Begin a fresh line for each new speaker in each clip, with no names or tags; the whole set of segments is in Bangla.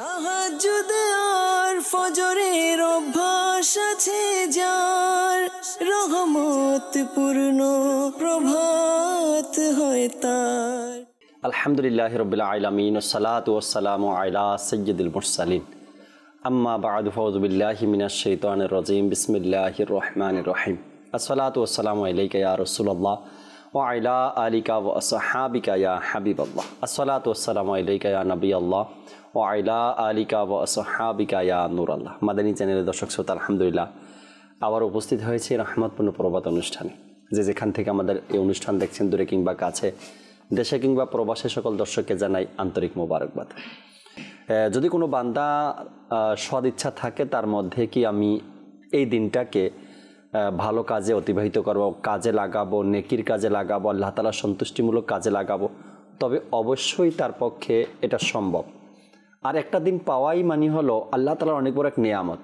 তাহাজুদ আর ফজরের অভ্যাস আছে যার রহমত পূর্ণ প্রভাত
হয় তার
আলহামদুলিল্লাহ রবিল আলমিন সালাত ওসালাম আলা সৈয়দুল মুরসালিন আম্মা বাদ ফৌজবিল্লাহি মিনাশ শৈতানির রাজিম বিসমিল্লাহির রহমানির রহিম আসসালাতু ওয়াসসালামু আলাইকা ইয়া রাসূলুল্লাহ ও আইলা আলিকা ওয়া আসহাবিকা ইয়া হাবিবাল্লাহ আসসালাতু ওয়াসসালামু আলাইকা ইয়া নবী আল্লাহ ওয়াইলা আলিকা ও সোহাবিকা ইয়া নুর মাদানী চ্যানেলের দর্শক শ্রোতা আলহামদুলিল্লাহ আবার উপস্থিত হয়েছে রহমতপূর্ণ প্রবাদ অনুষ্ঠানে যে যেখান থেকে আমাদের এই অনুষ্ঠান দেখছেন দূরে কিংবা কাছে দেশে কিংবা প্রবাসে সকল দর্শককে জানাই আন্তরিক মোবারকবাদ যদি কোনো বান্দা সদিচ্ছা থাকে তার মধ্যে কি আমি এই দিনটাকে ভালো কাজে অতিবাহিত করব কাজে লাগাবো নেকির কাজে লাগাবো আল্লাহ তালা সন্তুষ্টিমূলক কাজে লাগাবো তবে অবশ্যই তার পক্ষে এটা সম্ভব আর একটা দিন পাওয়াই মানি হলো আল্লাহ তালার অনেক বড় এক নিয়ামত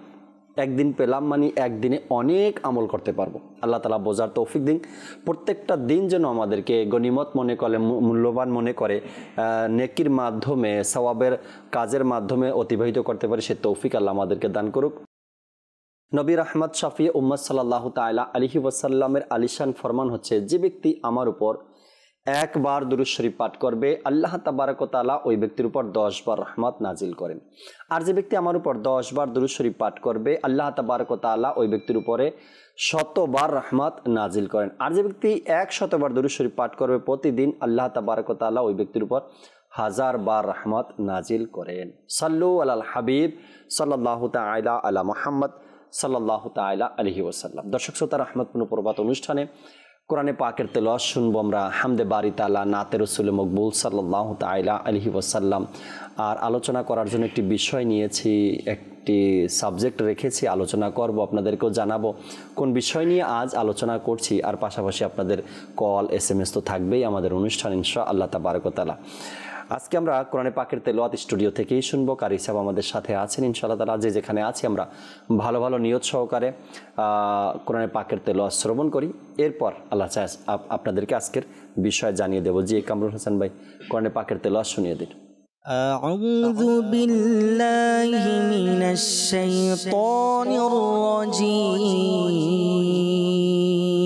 একদিন পেলাম মানে একদিনে অনেক আমল করতে পারবো আল্লাহ তালা বোঝার তৌফিক দিন প্রত্যেকটা দিন যেন আমাদেরকে গনিমত মনে করে মূল্যবান মনে করে নেকির মাধ্যমে সওয়াবের কাজের মাধ্যমে অতিবাহিত করতে পারে সে তৌফিক আল্লাহ আমাদেরকে দান করুক নবীর আহমদ শাফি উম্মদ সাল্লাহ তাইলা আলিহি ওয়াসাল্লামের আলিশান ফরমান হচ্ছে যে ব্যক্তি আমার উপর একবার শরীফ পাঠ করবে আল্লাহ তাবারকতালা ওই ব্যক্তির উপর দশবার রহমত নাজিল করেন আর যে ব্যক্তি আমার উপর দশবার শরীফ পাঠ করবে আল্লাহ তাবারকতালা ওই ব্যক্তির উপরে শতবার রহমত নাজিল করেন আর যে ব্যক্তি এক শতবার শরীফ পাঠ করবে প্রতিদিন আল্লাহ তাবারকতালা ওই ব্যক্তির উপর হাজার বার রহমত নাজিল করেন সাল্লু আল হাবিব সাল্লাহ তাইলা আলা মোহাম্মদ সাল্লাহ তাইলা আলহি ওসাল্লাম দর্শক শ্রোতা রহমত প্রবাদ অনুষ্ঠানে কোরআনে পাকের তেলস শুনবো আমরা হামদে বারি তালা নাতের রসুল মকবুল সাল্লাহ তাইলা আলহি ওসাল্লাম আর আলোচনা করার জন্য একটি বিষয় নিয়েছি একটি সাবজেক্ট রেখেছি আলোচনা করব আপনাদেরকেও জানাবো কোন বিষয় নিয়ে আজ আলোচনা করছি আর পাশাপাশি আপনাদের কল এস এম এস তো থাকবেই আমাদের অনুষ্ঠান ইনশা আল্লাহ তাবারকতালা আজকে আমরা কোরআনে পাকের তেলোয়াত স্টুডিও থেকেই শুনবো কারি সাহেব আমাদের সাথে আছেন ইনশাল্লাহ তালা যে যেখানে আছি আমরা ভালো ভালো নিয়ত সহকারে কোরআনে পাকের তেলোয়াত শ্রবণ করি এরপর আল্লাহ চাহ আপনাদেরকে আজকের বিষয় জানিয়ে দেবো যে কামরুল হাসান ভাই কোরআনে পাকের তেলোয়াত শুনিয়ে দিন
أعوذ بالله من الشيطان الرجيم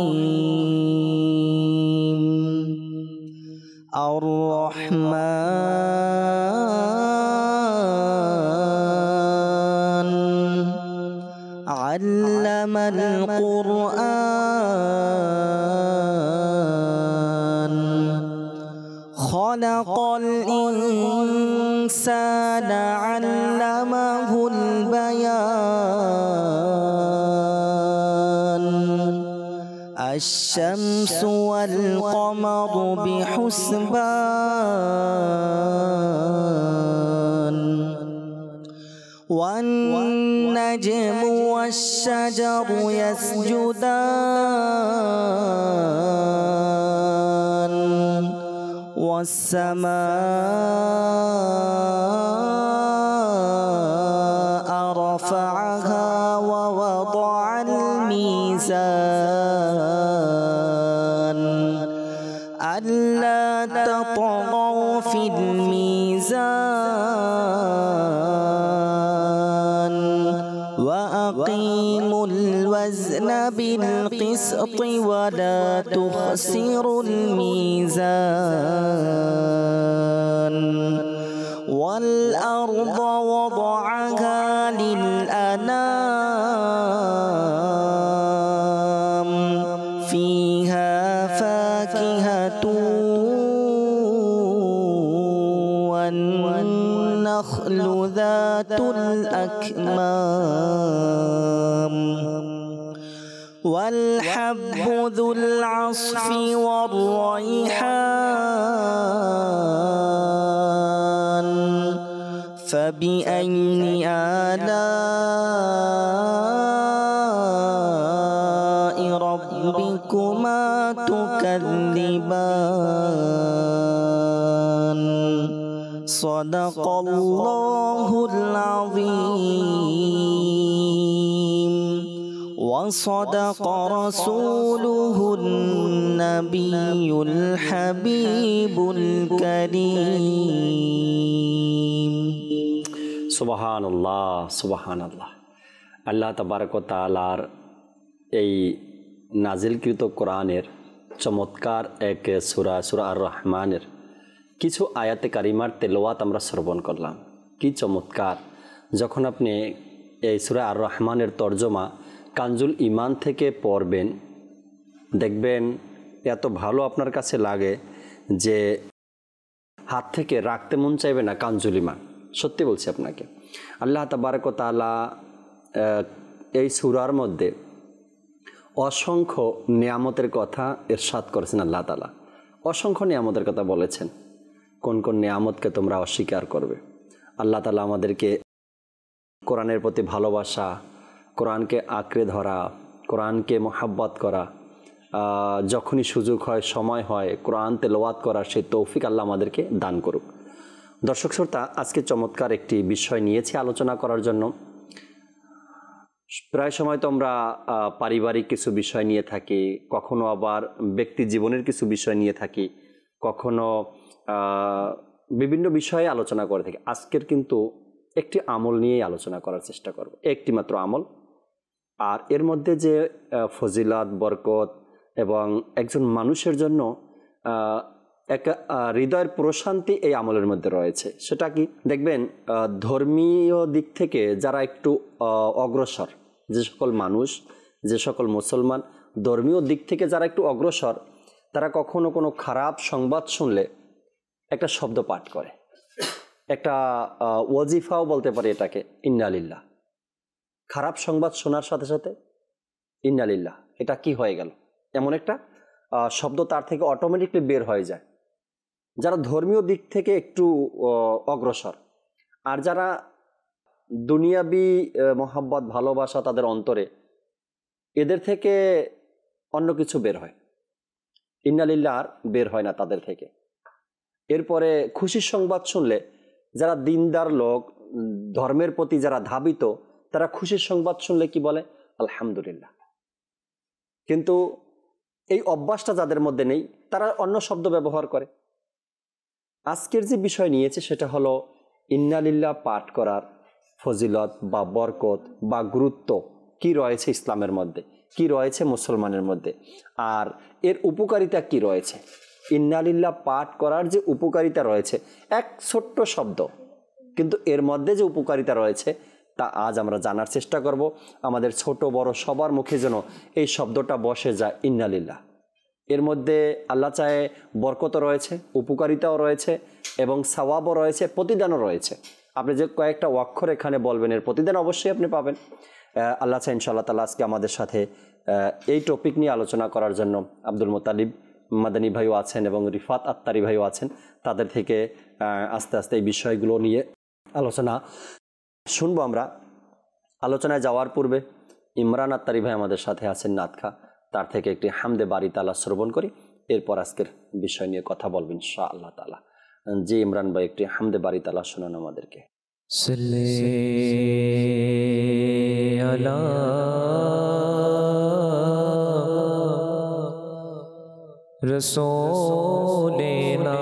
الشمس والقمر بحسبان والنجم والشجر يسجدان والسماء البسط ولا تخسر الميزان فبأي آلاء ربكما تكذبان صدق الله العظيم وصدق رسوله النبي الحبيب الكريم
সুবাহান আল্লাহ সুবাহান আল্লাহ আল্লাহ তাবারক তালার এই নাজিলকৃত কোরআনের চমৎকার এক সুরা সুরা আর রহমানের কিছু আয়াতে কারিমার তেলোয়াত আমরা শ্রবণ করলাম কি চমৎকার যখন আপনি এই সুরা আর রহমানের তর্জমা কাঞ্জুল ইমান থেকে পড়বেন দেখবেন এত ভালো আপনার কাছে লাগে যে হাত থেকে রাখতে মন চাইবে না কাঞ্জুল ইমান সত্যি বলছি আপনাকে আল্লাহ তাবারক তালা এই সুরার মধ্যে অসংখ্য নিয়ামতের কথা এর সাত করেছেন আল্লাহ তালা অসংখ্য নিয়ামতের কথা বলেছেন কোন কোন নিয়ামতকে তোমরা অস্বীকার করবে আল্লাহ তালা আমাদেরকে কোরআনের প্রতি ভালোবাসা কোরআনকে আঁকড়ে ধরা কোরআনকে মোহাব্বত করা যখনই সুযোগ হয় সময় হয় কোরআন তেলোয়াত করা সেই তৌফিক আল্লাহ আমাদেরকে দান করুক দর্শক শ্রোতা আজকে চমৎকার একটি বিষয় নিয়েছি আলোচনা করার জন্য প্রায় সময় তো আমরা পারিবারিক কিছু বিষয় নিয়ে থাকি কখনো আবার ব্যক্তি জীবনের কিছু বিষয় নিয়ে থাকি কখনো বিভিন্ন বিষয়ে আলোচনা করে থাকি আজকের কিন্তু একটি আমল নিয়েই আলোচনা করার চেষ্টা করব একটি মাত্র আমল আর এর মধ্যে যে ফজিলাত বরকত এবং একজন মানুষের জন্য এক হৃদয়ের প্রশান্তি এই আমলের মধ্যে রয়েছে সেটা কি দেখবেন ধর্মীয় দিক থেকে যারা একটু অগ্রসর যে সকল মানুষ যে সকল মুসলমান ধর্মীয় দিক থেকে যারা একটু অগ্রসর তারা কখনো কোনো খারাপ সংবাদ শুনলে একটা শব্দ পাঠ করে একটা ওয়াজিফাও বলতে পারে এটাকে ইন্নালিল্লা খারাপ সংবাদ শোনার সাথে সাথে ইন্নালিল্লা এটা কি হয়ে গেল এমন একটা শব্দ তার থেকে অটোমেটিকলি বের হয়ে যায় যারা ধর্মীয় দিক থেকে একটু অগ্রসর আর যারা দুনিয়াবি মোহাব্বত ভালোবাসা তাদের অন্তরে এদের থেকে অন্য কিছু বের হয় ইন্নালিল্লা আর বের হয় না তাদের থেকে এরপরে খুশির সংবাদ শুনলে যারা দিনদার লোক ধর্মের প্রতি যারা ধাবিত তারা খুশির সংবাদ শুনলে কি বলে আলহামদুলিল্লাহ কিন্তু এই অভ্যাসটা যাদের মধ্যে নেই তারা অন্য শব্দ ব্যবহার করে আজকের যে বিষয় নিয়েছে সেটা হলো ইন্নালিল্লা পাঠ করার ফজিলত বা বরকত বা গুরুত্ব কি রয়েছে ইসলামের মধ্যে কি রয়েছে মুসলমানের মধ্যে আর এর উপকারিতা কি রয়েছে ইন্নালিল্লা পাঠ করার যে উপকারিতা রয়েছে এক ছোট্ট শব্দ কিন্তু এর মধ্যে যে উপকারিতা রয়েছে তা আজ আমরা জানার চেষ্টা করব আমাদের ছোট বড় সবার মুখে যেন এই শব্দটা বসে যায় ইন্নালিল্লাহ এর মধ্যে আল্লাহ চায়ে বরকত রয়েছে উপকারিতাও রয়েছে এবং সওয়াবও রয়েছে প্রতিদানও রয়েছে আপনি যে কয়েকটা অক্ষর এখানে বলবেন এর প্রতিদান অবশ্যই আপনি পাবেন আল্লাহ চাই ইনশাল্লাহ তালা আজকে আমাদের সাথে এই টপিক নিয়ে আলোচনা করার জন্য আব্দুল মোতালিব মাদানী ভাইও আছেন এবং রিফাত আত্তারি ভাইও আছেন তাদের থেকে আস্তে আস্তে এই বিষয়গুলো নিয়ে আলোচনা শুনবো আমরা আলোচনায় যাওয়ার পূর্বে ইমরান আত্তারি ভাই আমাদের সাথে আছেন নাতখা তার থেকে একটি হামদে বাড়ি তালা শ্রবণ করি এরপর আজকের বিষয় নিয়ে কথা বলবেন শাহ আল্লাহ তালা জি ইমরান ভাই একটি হামদে বাড়ি তালা শোনান আমাদেরকে
রসোলেনা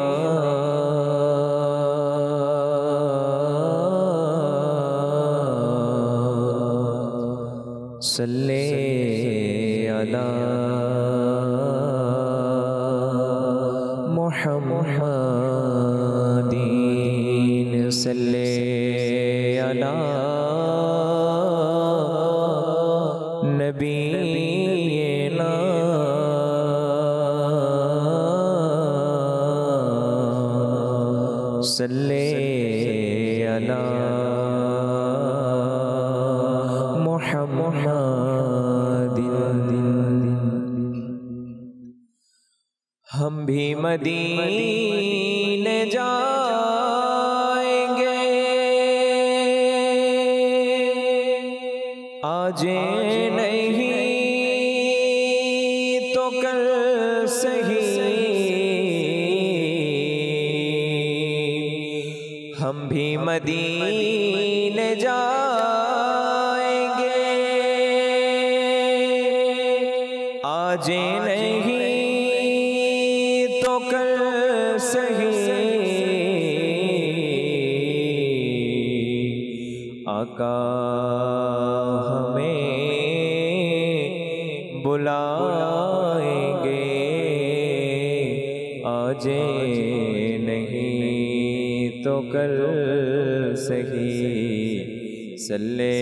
सल्ले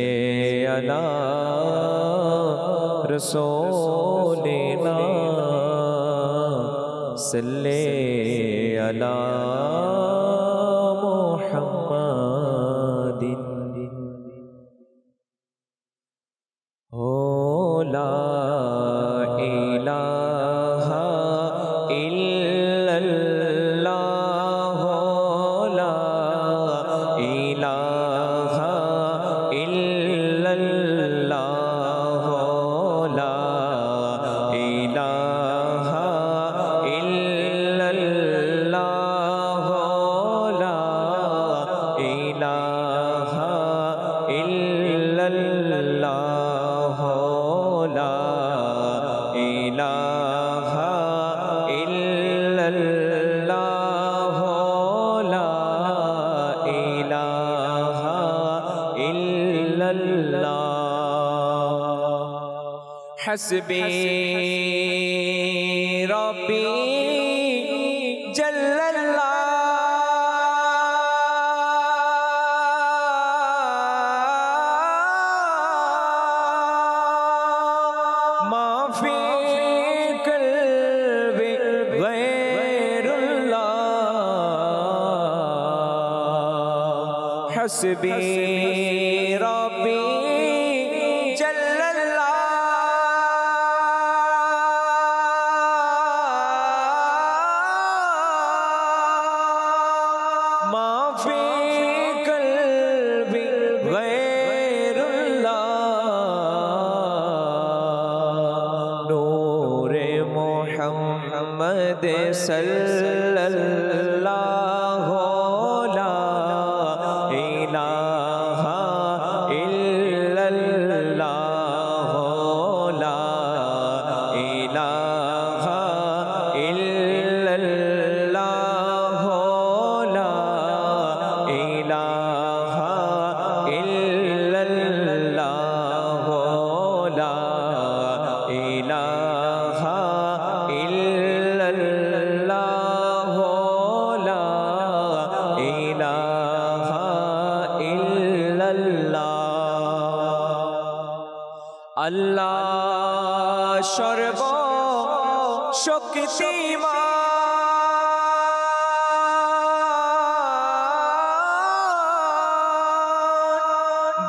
अला रसूलिना सल्ले अला حسبي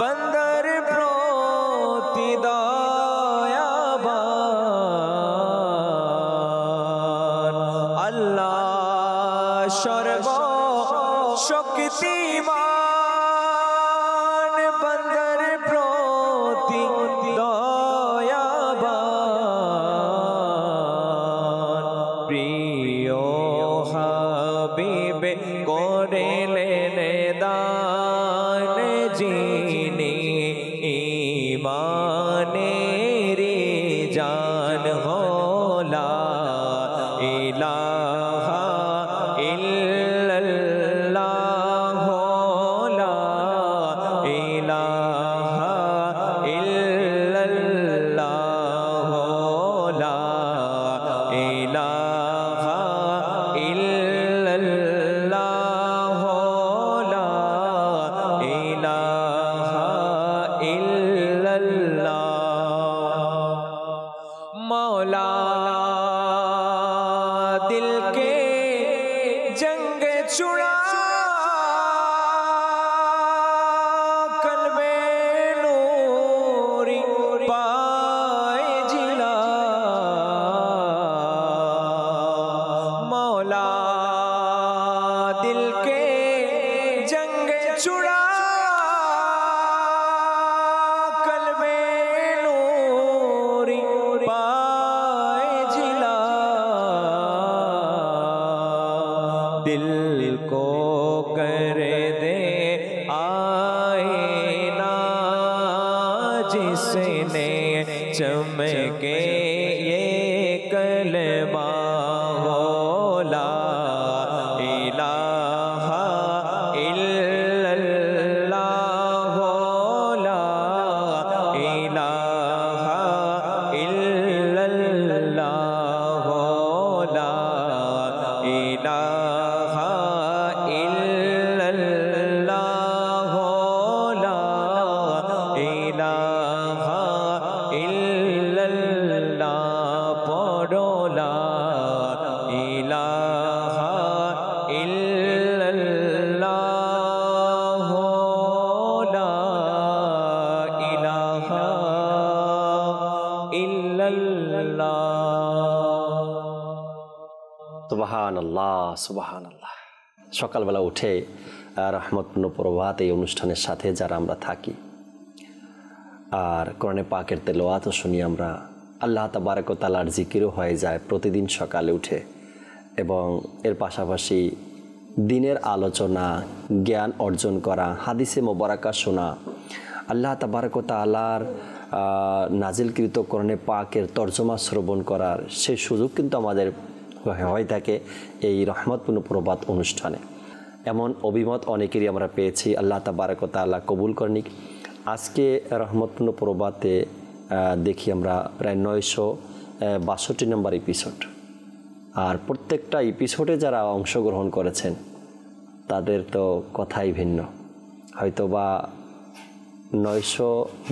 बंदा
সুবাহান আল্লাহ সুবাহান আল্লাহ সকালবেলা উঠে আর রহমতপূর্ণ প্রভাত এই অনুষ্ঠানের সাথে যারা আমরা থাকি আর কোরআনে পাকের তেলোয়াতও শুনি আমরা আল্লাহ তাবারক তালার জিকিরও হয়ে যায় প্রতিদিন সকালে উঠে এবং এর পাশাপাশি দিনের আলোচনা জ্ঞান অর্জন করা হাদিসে মোবারকা শোনা আল্লাহ তাবারক তালার নাজিলকৃত করণে পাকের তর্জমা শ্রবণ করার সেই সুযোগ কিন্তু আমাদের হয়ে থাকে এই রহমতপূর্ণ প্রবাদ অনুষ্ঠানে এমন অভিমত অনেকেরই আমরা পেয়েছি আল্লাহ তাবারকত আল্লাহ কবুল করনিক আজকে রহমতপূর্ণ প্রবাদে দেখি আমরা প্রায় নয়শো বাষট্টি নম্বর এপিসোড আর প্রত্যেকটা এপিসোডে যারা অংশগ্রহণ করেছেন তাদের তো কথাই ভিন্ন হয়তো বা নয়শো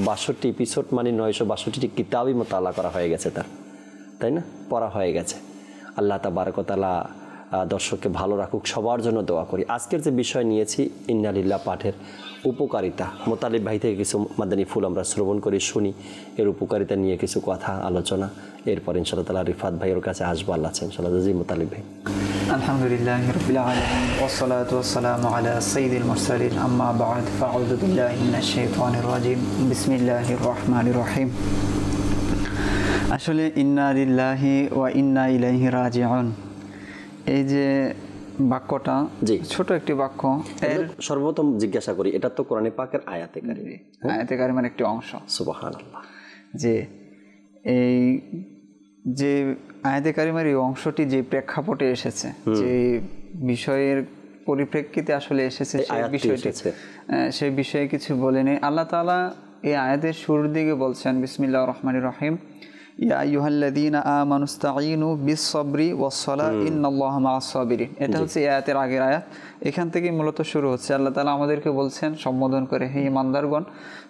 বাষট্টি এপিসোড মানে নয়শো বাষট্টিটি কিতাবই মোতালা করা হয়ে গেছে তার তাই না পড়া হয়ে গেছে আল্লাহ তাবারকতালা দর্শককে ভালো রাখুক সবার জন্য দোয়া করি আজকের যে বিষয় নিয়েছি ইন্নালিল্লা পাঠের উপকারিতা মোতালিব ভাই থেকে কিছু মাদানী ফুল আমরা শ্রবণ করি শুনি এর উপকারিতা নিয়ে কিছু কথা আলোচনা এরপর ইনশাল্লাহ তালা রিফাত ভাইয়ের কাছে আসবো আল্লাহ ইনশাল্লাহ জি মোতালিব ভাই
আলহামদুলিল্লাহ রহমান আসলে ইন্না লিল্লাহি ওয়া ইন্না ইলাইহি রাজিউন এই যে বাক্যটা জি ছোট একটি বাক্য
এর সর্বপ্রথম জিজ্ঞাসা করি এটা তো কোরআনে পাকের আয়াতে কারি হ্যাঁ?
আয়াতে কারি মানে একটি অংশ সুবহানাল্লাহ যে এই যে আয়াতে কারিমের এই অংশটি যে প্রেক্ষাপটে এসেছে যে বিষয়ের পরিপ্রেক্ষিতে আসলে এসেছে সেই বিষয়টি সেই বিষয়ে কিছু বলেনি আল্লাহ তালা এই আয়াতের শুরুর দিকে বলছেন বিসমিল্লা রহমান রহিম ইয়া আইয়ুহাল্লাযীনা আমানুস্তাঈনু বিস-সাবরি ওয়াস-সালা ইন্নাল্লাহা মা'আস-সাবিরিন এটা হচ্ছে এই আয়াতের আগের আয়াত এখান থেকে মূলত শুরু হচ্ছে আল্লাহ তাআলা আমাদেরকে বলছেন সম্বোধন করে হে ইমানদারগণ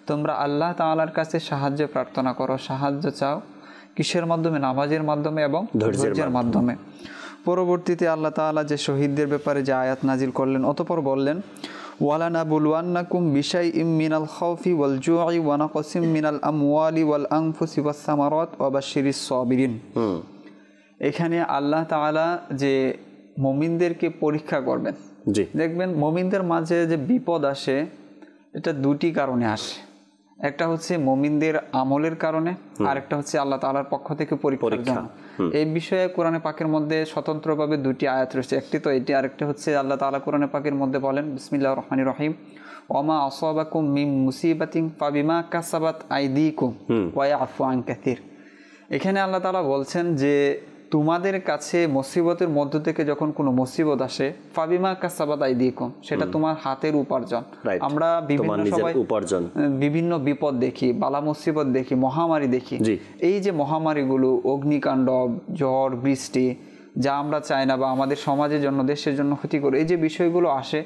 তোমরা আল্লাহ তাআলার কাছে সাহায্য প্রার্থনা করো সাহায্য চাও কিসের মাধ্যমে নামাজের মাধ্যমে এবং ধৈর্যের মাধ্যমে পরবর্তীতে আল্লাহ তাআলা যে শহীদদের ব্যাপারে যে আয়াত নাজিল করলেন অতপর বললেন বিশাই ইম মিনাল ওয়াল জুয়াই ওয়ানা কসিম মিনাল এখানে আল্লাহ তালা যে মমিনদেরকে পরীক্ষা করবেন দেখবেন মমিনদের মাঝে যে বিপদ আসে এটা দুটি কারণে আসে একটা হচ্ছে মমিনদের আমলের কারণে আর একটা হচ্ছে আল্লাহ তালার পক্ষ থেকে পরীক্ষা এই বিষয়ে কোরআনে পাকের মধ্যে স্বতন্ত্রভাবে দুটি আয়াত রয়েছে একটি তো এটি আরেকটি হচ্ছে আল্লাহ তালা কোরআনে পাকের মধ্যে বলেন বিসমিল্লা রহমানি রহিম অমা অসবাকুম মিম মুসিবাতিং পাবিমা কাসাবাত কুম ওয়া আফু আং এখানে আল্লাহ তালা বলছেন যে তোমাদের কাছে মুসিবতের মধ্য থেকে যখন কোনো মুসিবত আসে ফাবিমা কাসাবাত আইদিকুম সেটা তোমার হাতের উপার্জন আমরা বিভিন্ন সবাই উপার্জন বিভিন্ন বিপদ দেখি বালা মুসিবত দেখি মহামারী দেখি এই যে মহামারীগুলো অগ্নিকাণ্ড ঝড় বৃষ্টি যা আমরা চাই না বা আমাদের সমাজের জন্য দেশের জন্য ক্ষতি করে এই যে বিষয়গুলো আসে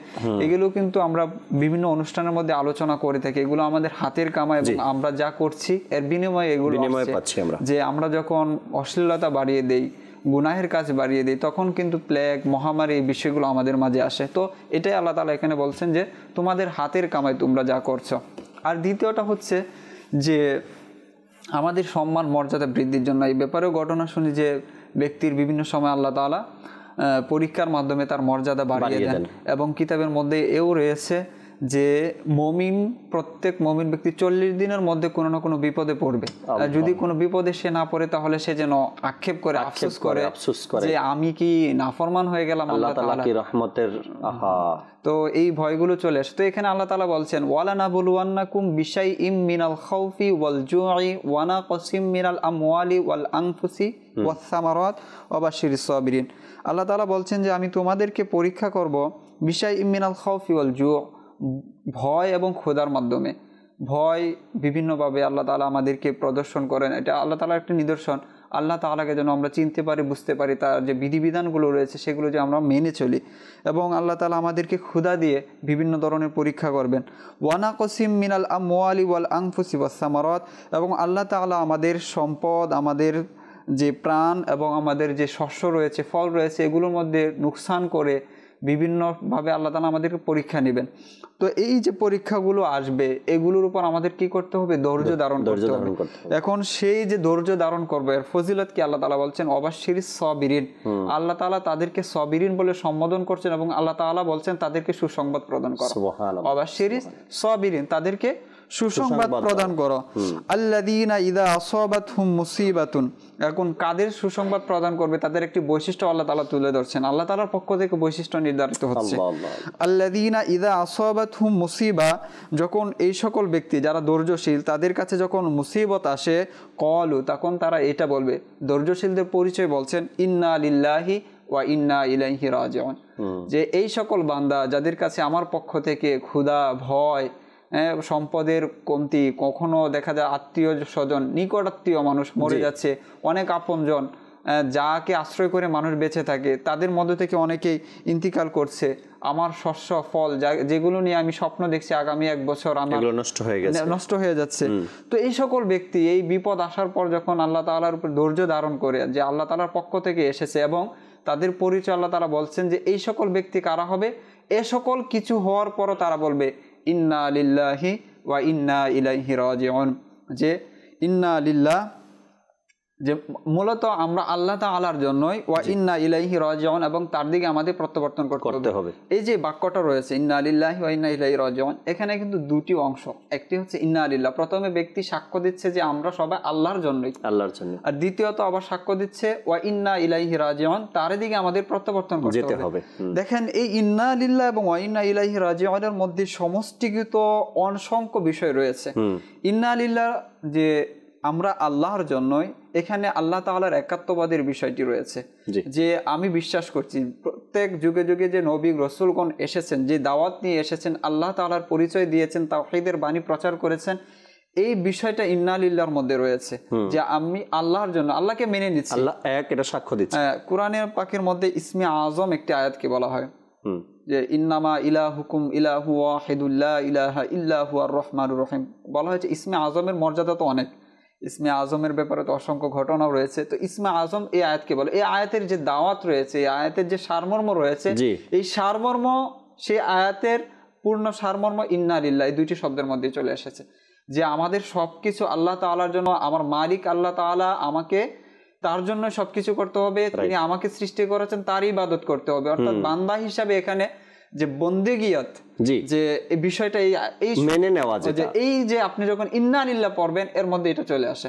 এগুলো কিন্তু আমরা বিভিন্ন অনুষ্ঠানের মধ্যে আলোচনা করে থাকি এগুলো আমাদের হাতের কামায় আমরা যা করছি এর বিনিময়ে এগুলো যে আমরা যখন অশ্লীলতা বাড়িয়ে দেই গুনাহের কাজ বাড়িয়ে দিই তখন কিন্তু প্লেগ মহামারী এই বিষয়গুলো আমাদের মাঝে আসে তো এটাই আল্লাহ তালা এখানে বলছেন যে তোমাদের হাতের কামায় তোমরা যা করছো আর দ্বিতীয়টা হচ্ছে যে আমাদের সম্মান মর্যাদা বৃদ্ধির জন্য এই ব্যাপারেও ঘটনা শুনি যে ব্যক্তির বিভিন্ন সময় আল্লাহ তালা পরীক্ষার মাধ্যমে তার মর্যাদা বাড়িয়ে দেন এবং কিতাবের মধ্যে এও রয়েছে যে মমিন প্রত্যেক মমিন ব্যক্তি চল্লিশ দিনের মধ্যে কোনো না কোনো বিপদে পড়বে যদি কোনো বিপদে সে না পড়ে তাহলে সে যেন আক্ষেপ করে আফসোস করে আফসোস করে যে আমি কি নাফরমান হয়ে গেলাম আল্লাহ তাআলা কি রহমতের তো এই ভয়গুলো চলে আসে তো এখানে আল্লাহ তাআলা বলছেন ওয়ালা না বলুয়ান্নাকুম বিশাই ইম মিনাল খাউফি ওয়াল জুই ওয়ানা কসিম মিনাল আমওয়ালি ওয়াল আনফুসি ওয়াস সামারাত ওয়াবাশির সাবিরিন আল্লাহ তাআলা বলছেন যে আমি তোমাদেরকে পরীক্ষা করব বিশাই ইম মিনাল খাউফি ওয়াল জু' ভয় এবং খোদার মাধ্যমে ভয় বিভিন্নভাবে আল্লাহ তালা আমাদেরকে প্রদর্শন করেন এটা আল্লাহ তালার একটা নিদর্শন আল্লাহ তালাকে যেন আমরা চিনতে পারি বুঝতে পারি তার যে বিধিবিধানগুলো রয়েছে সেগুলো যে আমরা মেনে চলি এবং আল্লাহ তালা আমাদেরকে ক্ষুদা দিয়ে বিভিন্ন ধরনের পরীক্ষা করবেন ওয়ানা কসিম মিনাল মোয়ালি ওয়াল আংফুসি এবং আল্লাহ তালা আমাদের সম্পদ আমাদের যে প্রাণ এবং আমাদের যে শস্য রয়েছে ফল রয়েছে এগুলোর মধ্যে নুকসান করে বিভিন্নভাবে আল্লাহ তালা আমাদেরকে পরীক্ষা নেবেন তো এই যে পরীক্ষাগুলো আসবে এগুলোর উপর আমাদের কি করতে হবে ধৈর্য ধারণ করতে হবে এখন সেই যে ধৈর্য ধারণ করবে এর ফজিলত কি আল্লাহ তালা বলছেন অবাশির সবিরিন আল্লাহ তালা তাদেরকে সবিরিন বলে সম্বোধন করছেন এবং আল্লাহ তালা বলছেন তাদেরকে সুসংবাদ প্রদান করা অবাশির সবিরিন তাদেরকে সুসংবাদ প্রদান করো আল্লাদিনা ইদা আসবাত হুম মুসিবাতুন এখন কাদের সুসংবাদ প্রদান করবে তাদের একটি বৈশিষ্ট্য আল্লাহ তালা তুলে ধরছেন আল্লাহ তালার পক্ষ থেকে বৈশিষ্ট্য নির্ধারিত হচ্ছে আল্লাদিনা ইদা আসবাত হুম মুসিবা যখন এই সকল ব্যক্তি যারা ধৈর্যশীল তাদের কাছে যখন মুসিবত আসে কলু তখন তারা এটা বলবে ধৈর্যশীলদের পরিচয় বলছেন ইন্না লিল্লাহি ওয়া ইন্না ইলাইহি রাজিউন যে এই সকল বান্দা যাদের কাছে আমার পক্ষ থেকে ক্ষুধা ভয় হ্যাঁ, সম্পদের কমতি কখনো দেখা যায় আত্মীয় স্বজন নিকট আত্মীয় মানুষ মরে যাচ্ছে অনেক আপনজন যাকে আশ্রয় করে মানুষ বেঁচে থাকে তাদের মধ্য থেকে অনেকেই ইন্তিকাল করছে আমার শস্য ফল যেগুলো নিয়ে আমি স্বপ্ন দেখছি আগামী এক বছর আমার নষ্ট হয়ে গেছে নষ্ট হয়ে যাচ্ছে তো এই সকল ব্যক্তি এই বিপদ আসার পর যখন আল্লাহ তালার উপর ধৈর্য ধারণ করে যে আল্লাহ তালার পক্ষ থেকে এসেছে এবং তাদের পরিচয় আল্লাহ তারা বলছেন যে এই সকল ব্যক্তি কারা হবে এ সকল কিছু হওয়ার পরও তারা বলবে ইন্না লিল্লাহি ওয়া ইন্না ইলাইহি রাজিউন যে ইন্না লিল্লাহ যে মূলত আমরা আল্লাহ তালার জন্যই ওয়া ইন্না ইলাইহি রাজন এবং তার দিকে আমাদের প্রত্যাবর্তন করতে হবে এই যে বাক্যটা রয়েছে ইন্না আলিল্লাহ ওয়া ইন্না ইলাহি রাজন এখানে কিন্তু দুটি অংশ একটি হচ্ছে ইন্না আলিল্লাহ প্রথমে ব্যক্তি সাক্ষ্য দিচ্ছে যে আমরা সবাই আল্লাহর জন্যই আল্লাহর জন্য আর দ্বিতীয়ত আবার সাক্ষ্য দিচ্ছে ওয়া ইন্না ইলাইহি রাজন তার দিকে আমাদের প্রত্যাবর্তন করতে হবে দেখেন এই ইন্না আলিল্লাহ এবং ওয়া ইন্না ইলাইহি রাজনের মধ্যে সমষ্টিগত অনসংখ্য বিষয় রয়েছে ইন্না আলিল্লাহ যে আমরা আল্লাহর জন্যই এখানে আল্লাহ তালার একাত্মবাদের বিষয়টি রয়েছে যে আমি বিশ্বাস করছি প্রত্যেক যুগে যুগে যে নবী রসুলগণ এসেছেন যে দাওয়াত নিয়ে এসেছেন আল্লাহ তালার পরিচয় দিয়েছেন তাহিদের বাণী প্রচার করেছেন এই বিষয়টা ইন্নালিল্লাহর মধ্যে রয়েছে যে আমি আল্লাহর জন্য আল্লাহকে মেনে নিচ্ছি আল্লাহ
এক এটা সাক্ষ্য দিচ্ছে হ্যাঁ,
কোরআনে পাখির মধ্যে ইসমি আজম একটি আয়াতকে বলা হয় যে ইন্নামা হুকুম ইলাহু ওয়াহিদুল্লাহ ইলাহা ইল্লাহ রহমানুর রহিম বলা হয়েছে ইসমে আজমের মর্যাদা তো অনেক ইসমে আজমের ব্যাপারে তো অসংখ্য ঘটনাও রয়েছে তো ইসমে আজম এই আয়াতকে বলে এই আয়াতের যে দাওয়াত রয়েছে এই আয়াতের যে সারমর্ম রয়েছে এই সারমর্ম সেই আয়াতের পূর্ণ সারমর্ম ইন্নালিল্লা এই দুইটি শব্দের মধ্যে চলে এসেছে যে আমাদের সব কিছু আল্লাহ তালার জন্য আমার মালিক আল্লাহ তালা আমাকে তার জন্য সবকিছু করতে হবে তিনি আমাকে সৃষ্টি করেছেন তারই ইবাদত করতে হবে অর্থাৎ বান্দা হিসাবে এখানে যে বন্দেগিয়াত জি যে এই বিষয়টা এই মেনে নেওয়া যায় যে এই যে আপনি যখন ইন্না নিল্লা পড়বেন এর মধ্যে এটা চলে আসে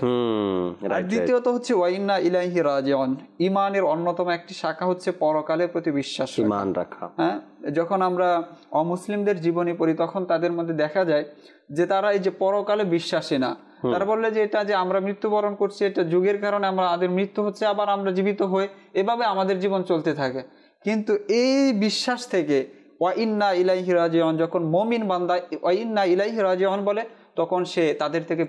আর দ্বিতীয়ত হচ্ছে ওয়াইন্না ইলাইহি রাজিউন ইমানের অন্যতম একটি শাখা হচ্ছে পরকালের প্রতি
বিশ্বাস ইমান রাখা
হ্যাঁ যখন আমরা অমুসলিমদের জীবনী পড়ি তখন তাদের মধ্যে দেখা যায় যে তারা এই যে পরকালে বিশ্বাসী না তারা বললে যে এটা যে আমরা মৃত্যুবরণ করছি এটা যুগের কারণে আমরা আমাদের মৃত্যু হচ্ছে আবার আমরা জীবিত হই এভাবে আমাদের জীবন চলতে থাকে কিন্তু এই বিশ্বাস থেকে ওয়াইন্না ইলাইহি রাজিউন যখন মমিন বান্দা ওয়াইন্না ইলাইহি রাজিউন বলে তখন সে তাদের থেকে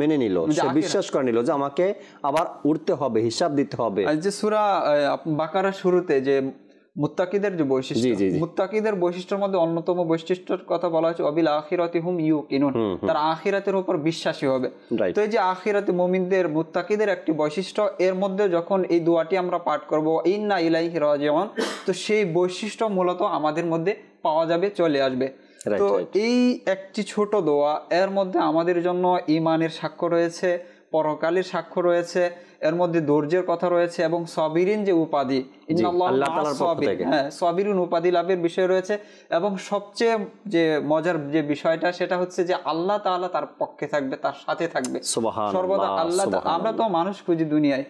মেনে নিল মানে সে বিশ্বাস করে নিল যে আমাকে আবার উঠতে হবে হিসাব দিতে হবে যে
সুরা বাকারা শুরুতে যে মুত্তাকিদের যে বৈশিষ্ট্য মুত্তাকিদের বৈশিষ্ট্যের মধ্যে অন্যতম বৈশিষ্ট্যের কথা বলা হয়েছে অবিল আখিরাতি হুম ইউ কিনুন তার আখিরাতের উপর বিশ্বাসী হবে তো এই যে আখিরাতি মুমিনদের মুত্তাকিদের একটি বৈশিষ্ট্য এর মধ্যে যখন এই দোয়াটি আমরা পাঠ করব ইন্না ইলাইহি রাজিউন তো সেই বৈশিষ্ট্য মূলত আমাদের মধ্যে পাওয়া যাবে চলে আসবে তো এই একটি ছোট দোয়া এর মধ্যে আমাদের জন্য ইমানের সাক্ষ্য রয়েছে পরকালের সাক্ষ্য রয়েছে এর মধ্যে ধৈর্যের কথা রয়েছে এবং সবিরিন যে উপাধি হ্যাঁ সবিরিন উপাধি লাভের বিষয় রয়েছে এবং সবচেয়ে যে মজার যে বিষয়টা সেটা হচ্ছে যে আল্লাহ তাআলা তার পক্ষে থাকবে তার
সাথে থাকবে সর্বদা আল্লাহ আমরা তো
মানুষ খুঁজি দুনিয়ায়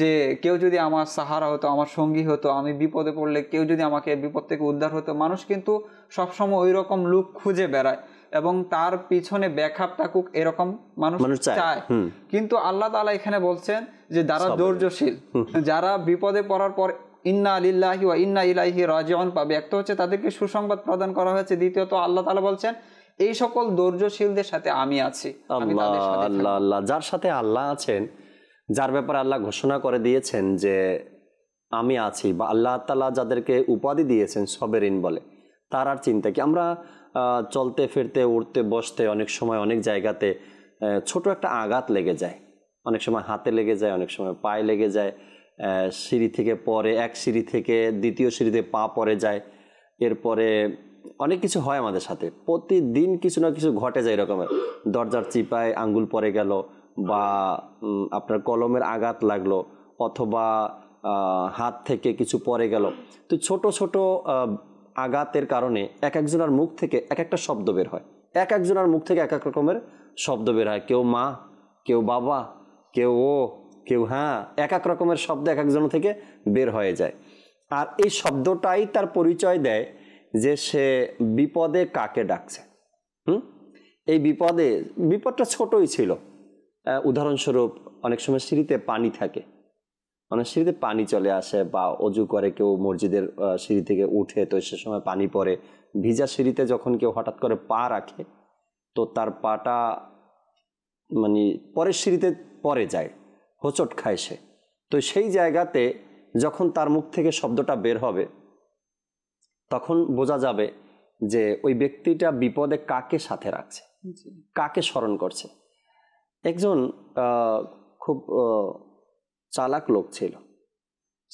যে কেউ যদি আমার সাহারা হতো আমার সঙ্গী হতো আমি বিপদে পড়লে কেউ যদি আমাকে বিপদ থেকে উদ্ধার হতো মানুষ কিন্তু সবসময় ওই রকম লুক খুঁজে বেড়ায় এবং তার পিছনে ব্যাকআপ থাকুক এরকম মানুষ চায় কিন্তু আল্লাহ তালা এখানে বলছেন যে যারা ধৈর্যশীল যারা বিপদে পড়ার পর ইন্না আলিল্লাহি ওয়া ইন্না ইলাইহি রাজিউন পাবে একটা হচ্ছে তাদেরকে সুসংবাদ প্রদান করা হয়েছে দ্বিতীয়ত আল্লাহ তাআলা বলছেন এই সকল ধৈর্যশীলদের সাথে আমি আছি আল্লাহ
আল্লাহ আল্লাহ যার সাথে আল্লাহ আছেন যার ব্যাপারে আল্লাহ ঘোষণা করে দিয়েছেন যে আমি আছি বা আল্লাহ তালা যাদেরকে উপাধি দিয়েছেন সবেরিন বলে তার আর চিন্তা কি আমরা চলতে ফিরতে উঠতে বসতে অনেক সময় অনেক জায়গাতে ছোট একটা আঘাত লেগে যায় অনেক সময় হাতে লেগে যায় অনেক সময় পায়ে লেগে যায় সিঁড়ি থেকে পরে এক সিঁড়ি থেকে দ্বিতীয় সিঁড়িতে পা পরে যায় এরপরে অনেক কিছু হয় আমাদের সাথে প্রতিদিন কিছু না কিছু ঘটে যায় এরকমের দরজার চিপায় আঙ্গুল পরে গেল বা আপনার কলমের আঘাত লাগলো অথবা হাত থেকে কিছু পরে গেল তো ছোট ছোট আঘাতের কারণে এক একজনের মুখ থেকে এক একটা শব্দ বের হয় এক একজনের মুখ থেকে এক এক রকমের শব্দ বের হয় কেউ মা কেউ বাবা কেউ ও কেউ হ্যাঁ এক এক রকমের শব্দ এক একজন থেকে বের হয়ে যায় আর এই শব্দটাই তার পরিচয় দেয় যে সে বিপদে কাকে ডাকছে হুম এই বিপদে বিপদটা ছোটই ছিল উদাহরণস্বরূপ অনেক সময় সিঁড়িতে পানি থাকে অনেক সিঁড়িতে পানি চলে আসে বা অজু করে কেউ মসজিদের সিঁড়ি থেকে উঠে তো সে সময় পানি পড়ে ভিজা সিঁড়িতে যখন কেউ হঠাৎ করে পা রাখে তো তার পাটা মানে পরের সিঁড়িতে পরে যায় হোচট খায় সে তো সেই জায়গাতে যখন তার মুখ থেকে শব্দটা বের হবে তখন বোঝা যাবে যে ওই ব্যক্তিটা বিপদে কাকে সাথে রাখছে কাকে স্মরণ করছে একজন খুব চালাক লোক ছিল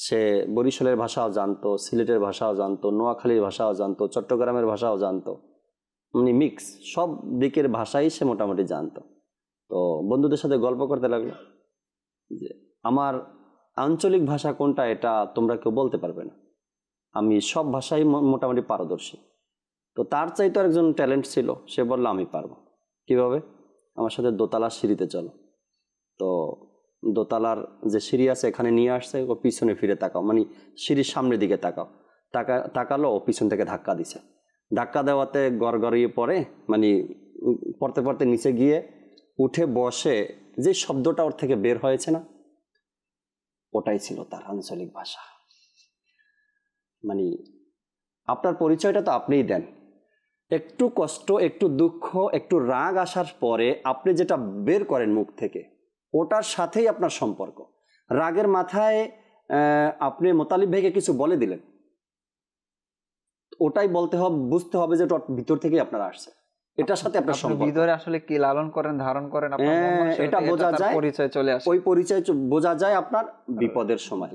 সে বরিশালের ভাষাও জানতো সিলেটের ভাষাও জানতো নোয়াখালীর ভাষাও জানতো চট্টগ্রামের ভাষাও জানতো মানে মিক্স সব দিকের ভাষাই সে মোটামুটি জানতো তো বন্ধুদের সাথে গল্প করতে লাগলো যে আমার আঞ্চলিক ভাষা কোনটা এটা তোমরা কেউ বলতে পারবে না আমি সব ভাষাই মোটামুটি পারদর্শী তো তার চাইতে একজন ট্যালেন্ট ছিল সে বললো আমি পারবো কিভাবে আমার সাথে দোতলা সিঁড়িতে চলো তো দোতলার যে সিঁড়ি আছে এখানে নিয়ে আসছে ও পিছনে ফিরে তাকাও মানে সিঁড়ির সামনের দিকে তাকাও তাকা তাকালো ও পিছন থেকে ধাক্কা দিছে ধাক্কা দেওয়াতে গড়গড়িয়ে পড়ে মানে পড়তে পড়তে নিচে গিয়ে উঠে বসে যে শব্দটা ওর থেকে বের হয়েছে না ওটাই ছিল তার আঞ্চলিক ভাষা মানে আপনার পরিচয়টা তো আপনিই দেন একটু কষ্ট একটু দুঃখ একটু রাগ আসার পরে আপনি যেটা বের করেন মুখ থেকে ওটার সাথেই আপনার সম্পর্ক রাগের মাথায় আপনি মোতালিব ভাইকে কিছু বলে দিলেন ওটাই বলতে হবে বুঝতে হবে যে ওটা ভিতর থেকেই আপনার আসছে এটার সাথে আপনার সম্পর্ক আসলে কি লালন করেন ধারণ করেন হ্যাঁ, এটা বোঝা যায় পরিচয় চলে আসে ওই পরিচয় বোঝা যায় আপনার হ্যাঁ, বিপদের সময়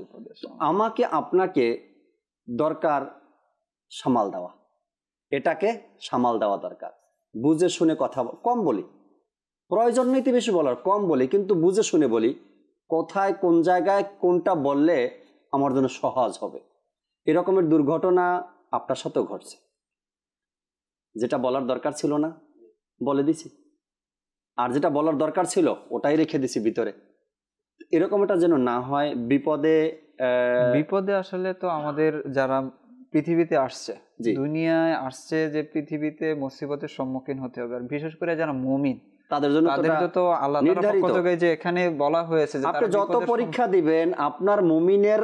আমাকে আপনাকে দরকার সামাল দেওয়া এটাকে সামাল দেওয়া দরকার বুঝে শুনে কথা কম বলি প্রয়োজন নেই বেশি বলার কম বলি কিন্তু বুঝে শুনে বলি কোথায় কোন জায়গায় কোনটা বললে আমার জন্য সহজ হবে এরকমের দুর্ঘটনা আপনার সাথেও ঘটছে যেটা বলার দরকার ছিল না বলে দিছি আর যেটা বলার দরকার ছিল ওটাই রেখে দিছি ভিতরে এরকম এটা যেন না হয় বিপদে বিপদে আসলে তো আমাদের যারা পৃথিবীতে আসছে দুনিয়ায় আসছে
যে পৃথিবীতে মুসিবতের সম্মুখীন হতে হবে আর বিশেষ করে যারা মুমিন তাদের জন্য তো আলাদা যে এখানে বলা হয়েছে আপনি যত পরীক্ষা
দিবেন আপনার মুমিনের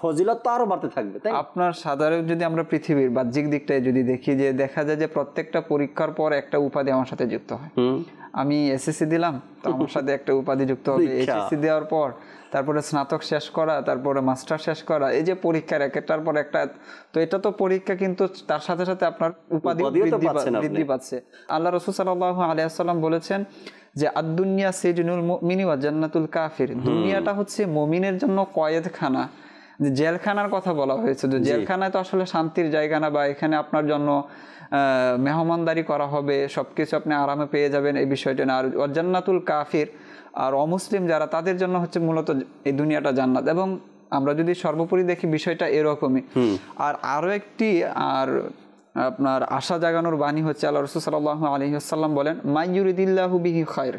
ফজিলত তো আরও বাড়তে থাকবে তাই
আপনার সাধারণ যদি আমরা পৃথিবীর বাহ্যিক দিকটায় যদি দেখি যে দেখা যায় যে প্রত্যেকটা পরীক্ষার পর একটা উপাধি আমার সাথে যুক্ত হয় আমি এসএসসি দিলাম তো আমার সাথে একটা উপাধি যুক্ত হবে এসএসসি দেওয়ার পর তারপরে স্নাতক শেষ করা তারপরে মাস্টার শেষ করা এই যে পরীক্ষার একটার পর একটা তো এটা তো পরীক্ষা কিন্তু তার সাথে সাথে আপনার উপাধি বৃদ্ধি পাচ্ছে আল্লাহ রসুল সাল্লাহ আলিয়া সাল্লাম বলেছেন যে আদুনিয়া সেজনুল মিনিওয়া জান্নাতুল কাফির দুনিয়াটা হচ্ছে মমিনের জন্য কয়েদখানা যে জেলখানার কথা বলা হয়েছে যে জেলখানায় তো আসলে শান্তির জায়গা না বা এখানে আপনার জন্য মেহমানদারি করা হবে সব কিছু আপনি আরামে পেয়ে যাবেন এই বিষয়টা না আর জান্নাতুল কাফির আর অমুসলিম যারা তাদের জন্য হচ্ছে মূলত এই দুনিয়াটা জান্নাত এবং আমরা যদি সর্বোপরি দেখি বিষয়টা এরকমই আর আরও একটি আর আপনার আশা জাগানোর বাণী হচ্ছে আল্লাহ রসুল সাল্লাহ আলহিহাসাল্লাম বলেন মাইয়ুরিদিল্লাহু বিহি খায়ের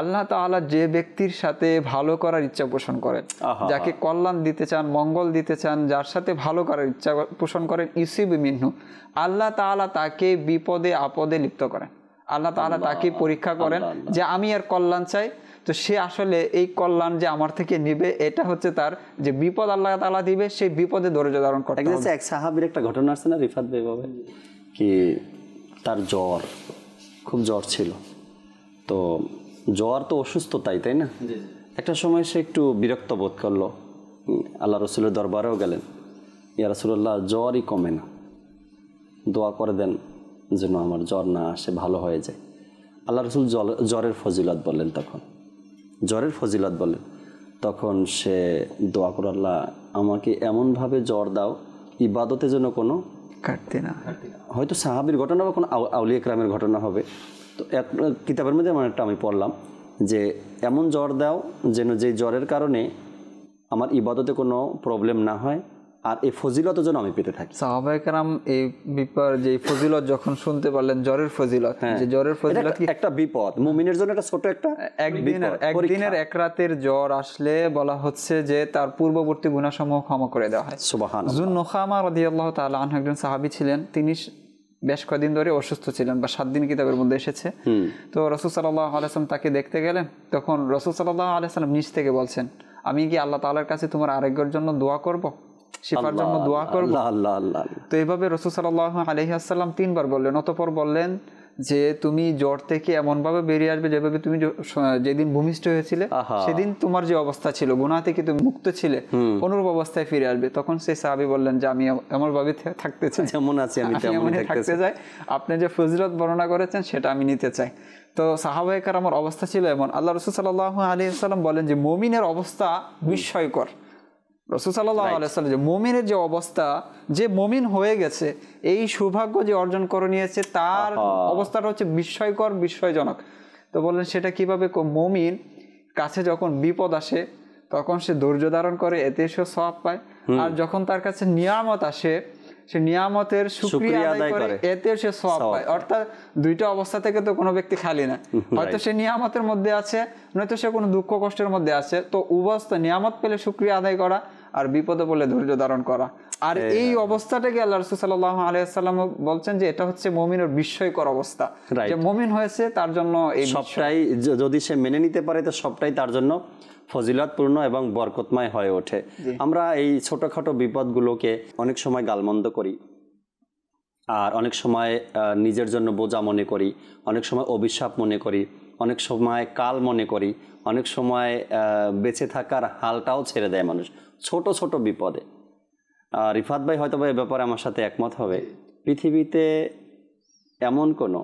আল্লাহ তালা যে ব্যক্তির সাথে ভালো করার ইচ্ছা পোষণ করেন যাকে কল্যাণ দিতে চান মঙ্গল দিতে চান যার সাথে ভালো করার ইচ্ছা পোষণ করেন ইসিব মিনহু আল্লাহ তালা তাকে বিপদে আপদে লিপ্ত করেন আল্লাহ তালা তাকে পরীক্ষা করেন যে আমি আর কল্যাণ চাই তো সে আসলে এই কল্যাণ যে আমার থেকে নিবে এটা হচ্ছে তার যে বিপদ আল্লাহ তালা দিবে সেই বিপদে ধৈর্য ধারণ করতে হবে
এক সাহাবির একটা ঘটনা আছে না রিফাত ভাই কি তার জ্বর খুব জ্বর ছিল তো জ্বর তো অসুস্থ তাই তাই না একটা সময় সে একটু বিরক্ত বোধ করলো আল্লাহ রসুলের দরবারেও গেলেন ইয়া রসুল্লাহ জ্বরই কমে না দোয়া করে দেন যেন আমার জ্বর না আসে ভালো হয়ে যায় আল্লাহ রসুল জ্বরের ফজিলত বললেন তখন জ্বরের ফজিলত বলে তখন সে দোয়া করে আল্লাহ আমাকে এমনভাবে জ্বর দাও ইবাদতের জন্য কোনো কাটতে না হয়তো সাহাবির ঘটনা বা কোনো আউলি একরামের ঘটনা হবে তো এক কিতাবের মধ্যে আমার একটা আমি পড়লাম যে এমন জ্বর দাও যেন যে জ্বরের কারণে আমার ইবাদতে কোনো প্রবলেম না হয় আর এই ফজিলত যেন আমি পেতে থাকি সাহাবাহাম এই বিপদ
যে ফজিলত যখন শুনতে পারলেন জ্বরের ফজিলত হ্যাঁ। যে জ্বরের ফজিলত একটা বিপদ মুমিনের জন্য একটা ছোট একটা একদিনের একদিনের এক রাতের জ্বর আসলে বলা হচ্ছে যে তার পূর্ববর্তী গুণাসমূহ ক্ষমা করে দেওয়া হয় সুবাহান জুন জুন্নখামা রদিয়াল্লাহ তাল আনহ একজন সাহাবি ছিলেন তিনি বেশ কয়েকদিন ধরে অসুস্থ ছিলেন বা সাত দিন কিতাবের মধ্যে এসেছে তো রসুল সাল্লাহ আলাইসলাম তাকে দেখতে গেলেন তখন রসুল সাল্লাহ আলাইসাল্লাম নিচ থেকে বলছেন আমি কি আল্লাহ তালার কাছে তোমার আরোগ্যের জন্য দোয়া করবো
শিফার জন্য দোয়া করবো আল্লাহ আল্লাহ তো এভাবে
রসুল সাল্লাহ আলহিহাসাল্লাম তিনবার বললেন অতপর বললেন যে তুমি জ্বর থেকে এমনভাবে বেরিয়ে আসবে যেভাবে তুমি যেদিন ভূমিষ্ঠ হয়েছিলে সেদিন তোমার যে অবস্থা ছিল গুণা থেকে তুমি মুক্ত ছিলে অনুরূপ অবস্থায় ফিরে আসবে তখন সেই সাহাবি বললেন যে আমি এমনভাবে থাকতে চাই যেমন আছি আমি তেমনই থাকতে চাই আপনি যে ফজরত বর্ণনা করেছেন সেটা আমি নিতে চাই তো সাহাবাহিকার আমার অবস্থা ছিল এমন আল্লাহ রসুল সাল্লাহ আলী সাল্লাম বলেন যে মমিনের অবস্থা বিস্ময়কর রসুসাল্লাহ যে যে অবস্থা যে হয়ে গেছে এই সৌভাগ্য যে অর্জন করে নিয়েছে তার অবস্থাটা হচ্ছে বিস্ময়কর বিস্ময়জনক তো বললেন সেটা কিভাবে কাছে যখন বিপদ আসে তখন সে ধৈর্য ধারণ করে এতে সে সব পায় আর যখন তার কাছে নিয়ামত আসে সে নিয়ামতের সুক্রিয়া আদায় করে এতে সে সব পায় অর্থাৎ দুইটা অবস্থা থেকে তো কোনো ব্যক্তি খালি না হয়তো সে নিয়ামতের মধ্যে আছে নয়তো সে কোনো দুঃখ কষ্টের মধ্যে আছে তো উভয় নিয়ামত পেলে সুক্রিয়া আদায় করা আর বিপদে বলে ধৈর্য ধারণ করা আর হ্যাঁ, এই হ্যাঁ, হ্যাঁ। অবস্থাটাকে আল্লাহ রসুল সাল্লাহ আলাইসাল্লাম বলছেন যে এটা হচ্ছে মমিনের বিস্ময়কর অবস্থা যে
মমিন হয়েছে তার জন্য এই সবটাই যদি সে মেনে নিতে পারে তো সবটাই তার জন্য ফজিলাতপূর্ণ এবং বরকতময় হয়ে ওঠে আমরা এই ছোটোখাটো বিপদগুলোকে অনেক সময় গালমন্দ করি আর অনেক সময় নিজের জন্য বোঝা মনে করি অনেক সময় অভিশাপ মনে করি অনেক সময় কাল মনে করি অনেক সময় বেঁচে থাকার হালটাও ছেড়ে দেয় মানুষ ছোট ছোট বিপদে রিফাত ভাই হয়তো এ ব্যাপারে আমার সাথে একমত হবে পৃথিবীতে এমন কোনো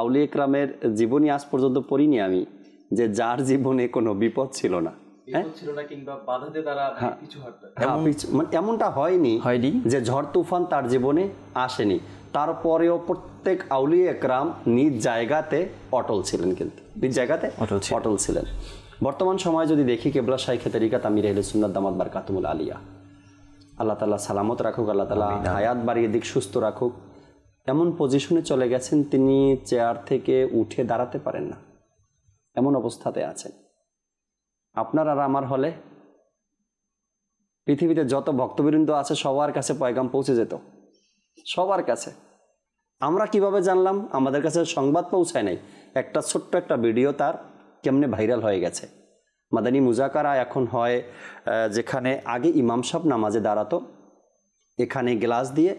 আউলি একরামের জীবনী আজ পর্যন্ত পড়িনি আমি যে যার জীবনে কোনো বিপদ ছিল না
হ্যাঁ? হ্যাঁ। হ্যাঁ,
মানে এমনটা হয়নি হয়নি যে ঝড় তুফান তার জীবনে আসেনি তারপরেও প্রত্যেক আউলি একরাম নিজ জায়গাতে অটল ছিলেন কিন্তু নিজ জায়গাতে অটল ছিলেন বর্তমান সময়ে যদি দেখি কেবলা শাইখে তরিকা তামির সুন্দর দামাত বার কাতুমুল আলিয়া আল্লাহ তালা সালামত রাখুক আল্লাহ তালা হায়াত বাড়িয়ে দিক সুস্থ রাখুক এমন পজিশনে চলে গেছেন তিনি চেয়ার থেকে উঠে দাঁড়াতে পারেন না এমন অবস্থাতে আছেন আপনার আর আমার হলে পৃথিবীতে যত ভক্তবৃন্দ আছে সবার কাছে পয়গাম পৌঁছে যেত সবার কাছে আমরা কিভাবে জানলাম আমাদের কাছে সংবাদ পৌঁছায় নাই একটা ছোট্ট একটা ভিডিও তার কেমনে ভাইরাল হয়ে গেছে মাদানী মুজাকারা এখন হয় যেখানে আগে ইমাম সাহ নামাজে দাঁড়াতো এখানে গ্লাস দিয়ে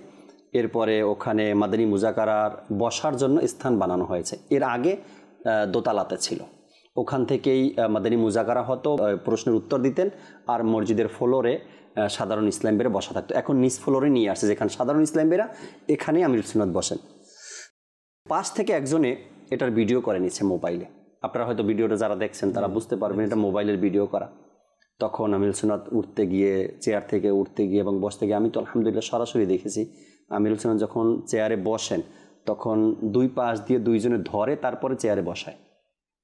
এরপরে ওখানে মাদানী মুজাকারার বসার জন্য স্থান বানানো হয়েছে এর আগে দোতালাতে ছিল ওখান থেকেই মাদানী মুজাকারা হতো প্রশ্নের উত্তর দিতেন আর মসজিদের ফ্লোরে সাধারণ ইসলাম বেরা বসা থাকতো এখন নিজ ফ্লোরে নিয়ে আসছে যেখানে সাধারণ ইসলাম বেরা এখানে আমির সুনাদ বসেন পাশ থেকে একজনে এটার ভিডিও করে নিচ্ছে মোবাইলে আপনারা হয়তো ভিডিওটা যারা দেখছেন তারা বুঝতে পারবেন এটা মোবাইলের ভিডিও করা তখন আমির সুনাত উঠতে গিয়ে চেয়ার থেকে উঠতে গিয়ে এবং বসতে গিয়ে আমি তো আলহামদুলিল্লাহ সরাসরি দেখেছি আমিরুল সুনাত যখন চেয়ারে বসেন তখন দুই পাশ দিয়ে দুইজনে ধরে তারপরে চেয়ারে বসায়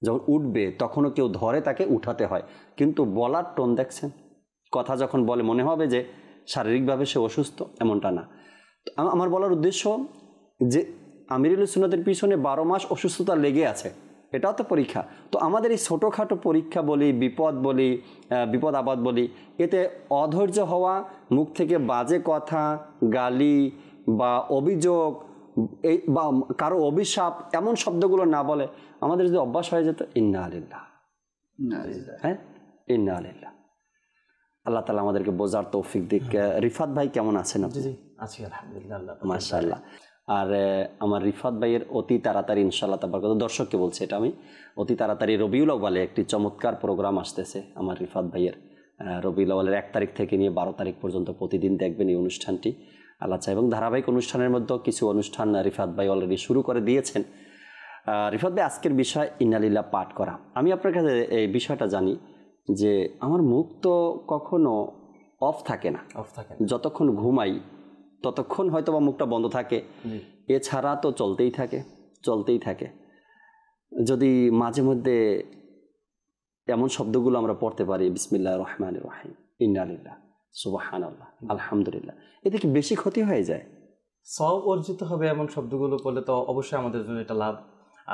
যখন উঠবে তখনও কেউ ধরে তাকে উঠাতে হয় কিন্তু বলার টোন দেখছেন কথা যখন বলে মনে হবে যে শারীরিকভাবে সে অসুস্থ এমনটা না আমার বলার উদ্দেশ্য যে আমিরুল সুনাতের পিছনে বারো মাস অসুস্থতা লেগে আছে এটাও তো পরীক্ষা তো আমাদের এই ছোটোখাটো পরীক্ষা বলি বিপদ বলি বিপদ আপদ বলি এতে অধৈর্য হওয়া মুখ থেকে বাজে কথা গালি বা অভিযোগ এই বা কারো অভিশাপ এমন শব্দগুলো না বলে আমাদের যদি অভ্যাস হয়ে যেত ইন্না আলিল্লাহ হ্যাঁ ইন্না আলিল্লাহ আল্লাহ তালা আমাদেরকে বোঝার তৌফিক দিক রিফাত ভাই কেমন আছেন আপনি
আছি আলহামদুলিল্লাহ মাশাআল্লাহ
আর আমার রিফাত ভাইয়ের অতি তাড়াতাড়ি ইনশাল্লাহ তাবার কথা দর্শককে বলছি এটা আমি অতি তাড়াতাড়ি রবিউল আওয়ালে একটি চমৎকার প্রোগ্রাম আসতেছে আমার রিফাত ভাইয়ের রবিউল আওয়ালের এক তারিখ থেকে নিয়ে বারো তারিখ পর্যন্ত প্রতিদিন দেখবেন এই অনুষ্ঠানটি আল্লাহ চাই এবং ধারাবাহিক অনুষ্ঠানের মধ্যেও কিছু অনুষ্ঠান রিফাত ভাই অলরেডি শুরু করে দিয়েছেন রিফাত ভাই আজকের বিষয় ইনালিলা পাঠ করা আমি আপনার কাছে এই বিষয়টা জানি যে আমার মুখ তো কখনো অফ থাকে না অফ থাকে যতক্ষণ ঘুমাই ততক্ষণ হয়তো বা মুখটা বন্ধ থাকে এছাড়া তো চলতেই থাকে চলতেই থাকে যদি মাঝে মধ্যে এমন শব্দগুলো আমরা পড়তে পারি বিসমিল্লা রহমান রাহিম ইন্নআলিল্লা সুবাহান আল্লাহ আলহামদুলিল্লাহ এতে কি বেশি ক্ষতি হয়ে যায়
সব অর্জিত হবে এমন শব্দগুলো পড়লে তো অবশ্যই আমাদের জন্য এটা লাভ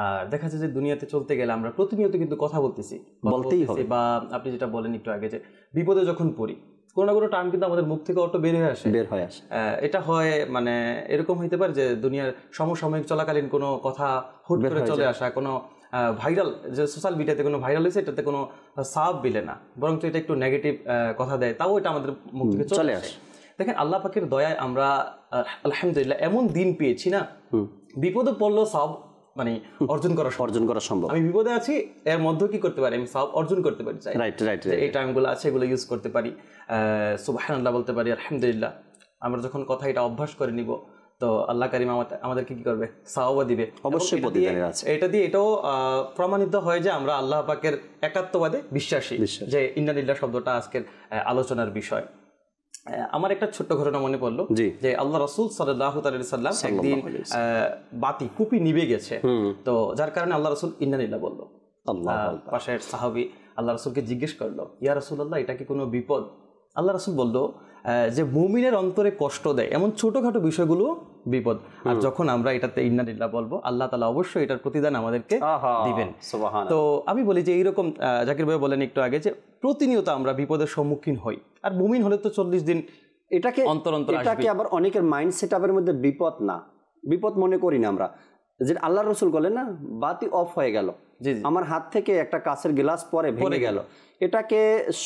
আর দেখা যাচ্ছে যে দুনিয়াতে চলতে গেলে আমরা প্রতিনিয়ত কিন্তু কথা বলতেছি বলতেই হবে বা আপনি যেটা বলেন একটু আগে যে বিপদে যখন পড়ি কোনো না কোনো টার্ম কিন্তু আমাদের মুখ থেকে অটো বের হয়ে আসে বের হয়ে আসে এটা হয় মানে এরকম হইতে পারে যে দুনিয়ার সমসাময়িক চলাকালীন কোনো কথা হুট করে চলে আসা কোনো ভাইরাল যে সোশ্যাল মিডিয়াতে কোনো ভাইরাল হয়েছে এটাতে কোনো সাপ বিলে না বরঞ্চ এটা একটু নেগেটিভ কথা দেয় তাও এটা আমাদের মুখ থেকে চলে আসে দেখেন আল্লাহ পাখির দয়ায় আমরা আলহামদুলিল্লাহ এমন দিন পেয়েছি না বিপদে পড়লো সব মানে অর্জন করা অর্জন করা সম্ভব আমি বিপদে আছি এর মধ্যে কি করতে পারি আমি সব অর্জন করতে পারি চাই রাইট রাইট এই টার্মগুলো আছে এগুলো ইউজ করতে পারি সুবাহান্লাহ বলতে পারি আলহামদুলিল্লাহ আমরা যখন কথা এটা অভ্যাস করে নিব তো আল্লাহ কারিম আমাদের কি করবে সাওবা দিবে অবশ্যই প্রতিদানের আছে এটা দিয়ে এটাও প্রমাণিত হয় যে আমরা আল্লাহ পাকের একাত্মবাদে বিশ্বাসী যে ইন্নানিল্লাহ শব্দটা আজকের আলোচনার বিষয় আমার একটা ছোট্ট ঘটনা মনে পড়লো যে আল্লাহ রসুল সাল্লাম একদিন বাতি কুপি নিবে গেছে তো যার কারণে আল্লাহ রসুল ইন্দানিল্লা বললো পাশের সাহাবি আল্লাহ রসুলকে জিজ্ঞেস করলো ইয়া রসুল্লাহ এটা কি কোনো বিপদ আল্লাহ রাসুল বলল যে মুমিনের অন্তরে কষ্ট দেয় এমন ছোটোখাটো বিষয়গুলো বিপদ আর যখন আমরা এটাতে ইন্নাদিল্লা বলবো আল্লাহ তালা অবশ্যই এটার প্রতিদান আমাদেরকে দিবেন তো আমি বলি যে এইরকম জাকির ভাই বলেন একটু আগে যে প্রতিনিয়ত আমরা বিপদের সম্মুখীন হই আর মুমিন হলে তো চল্লিশ দিন এটাকে অন্তর অন্তর এটাকে আবার
অনেকের মাইন্ড সেট আপের মধ্যে বিপদ না বিপদ মনে করি না আমরা যেটা আল্লাহ রসুল বলেন না বাতি অফ হয়ে গেল আমার হাত থেকে একটা কাছের গ্লাস পরে ভেঙে গেল এটাকে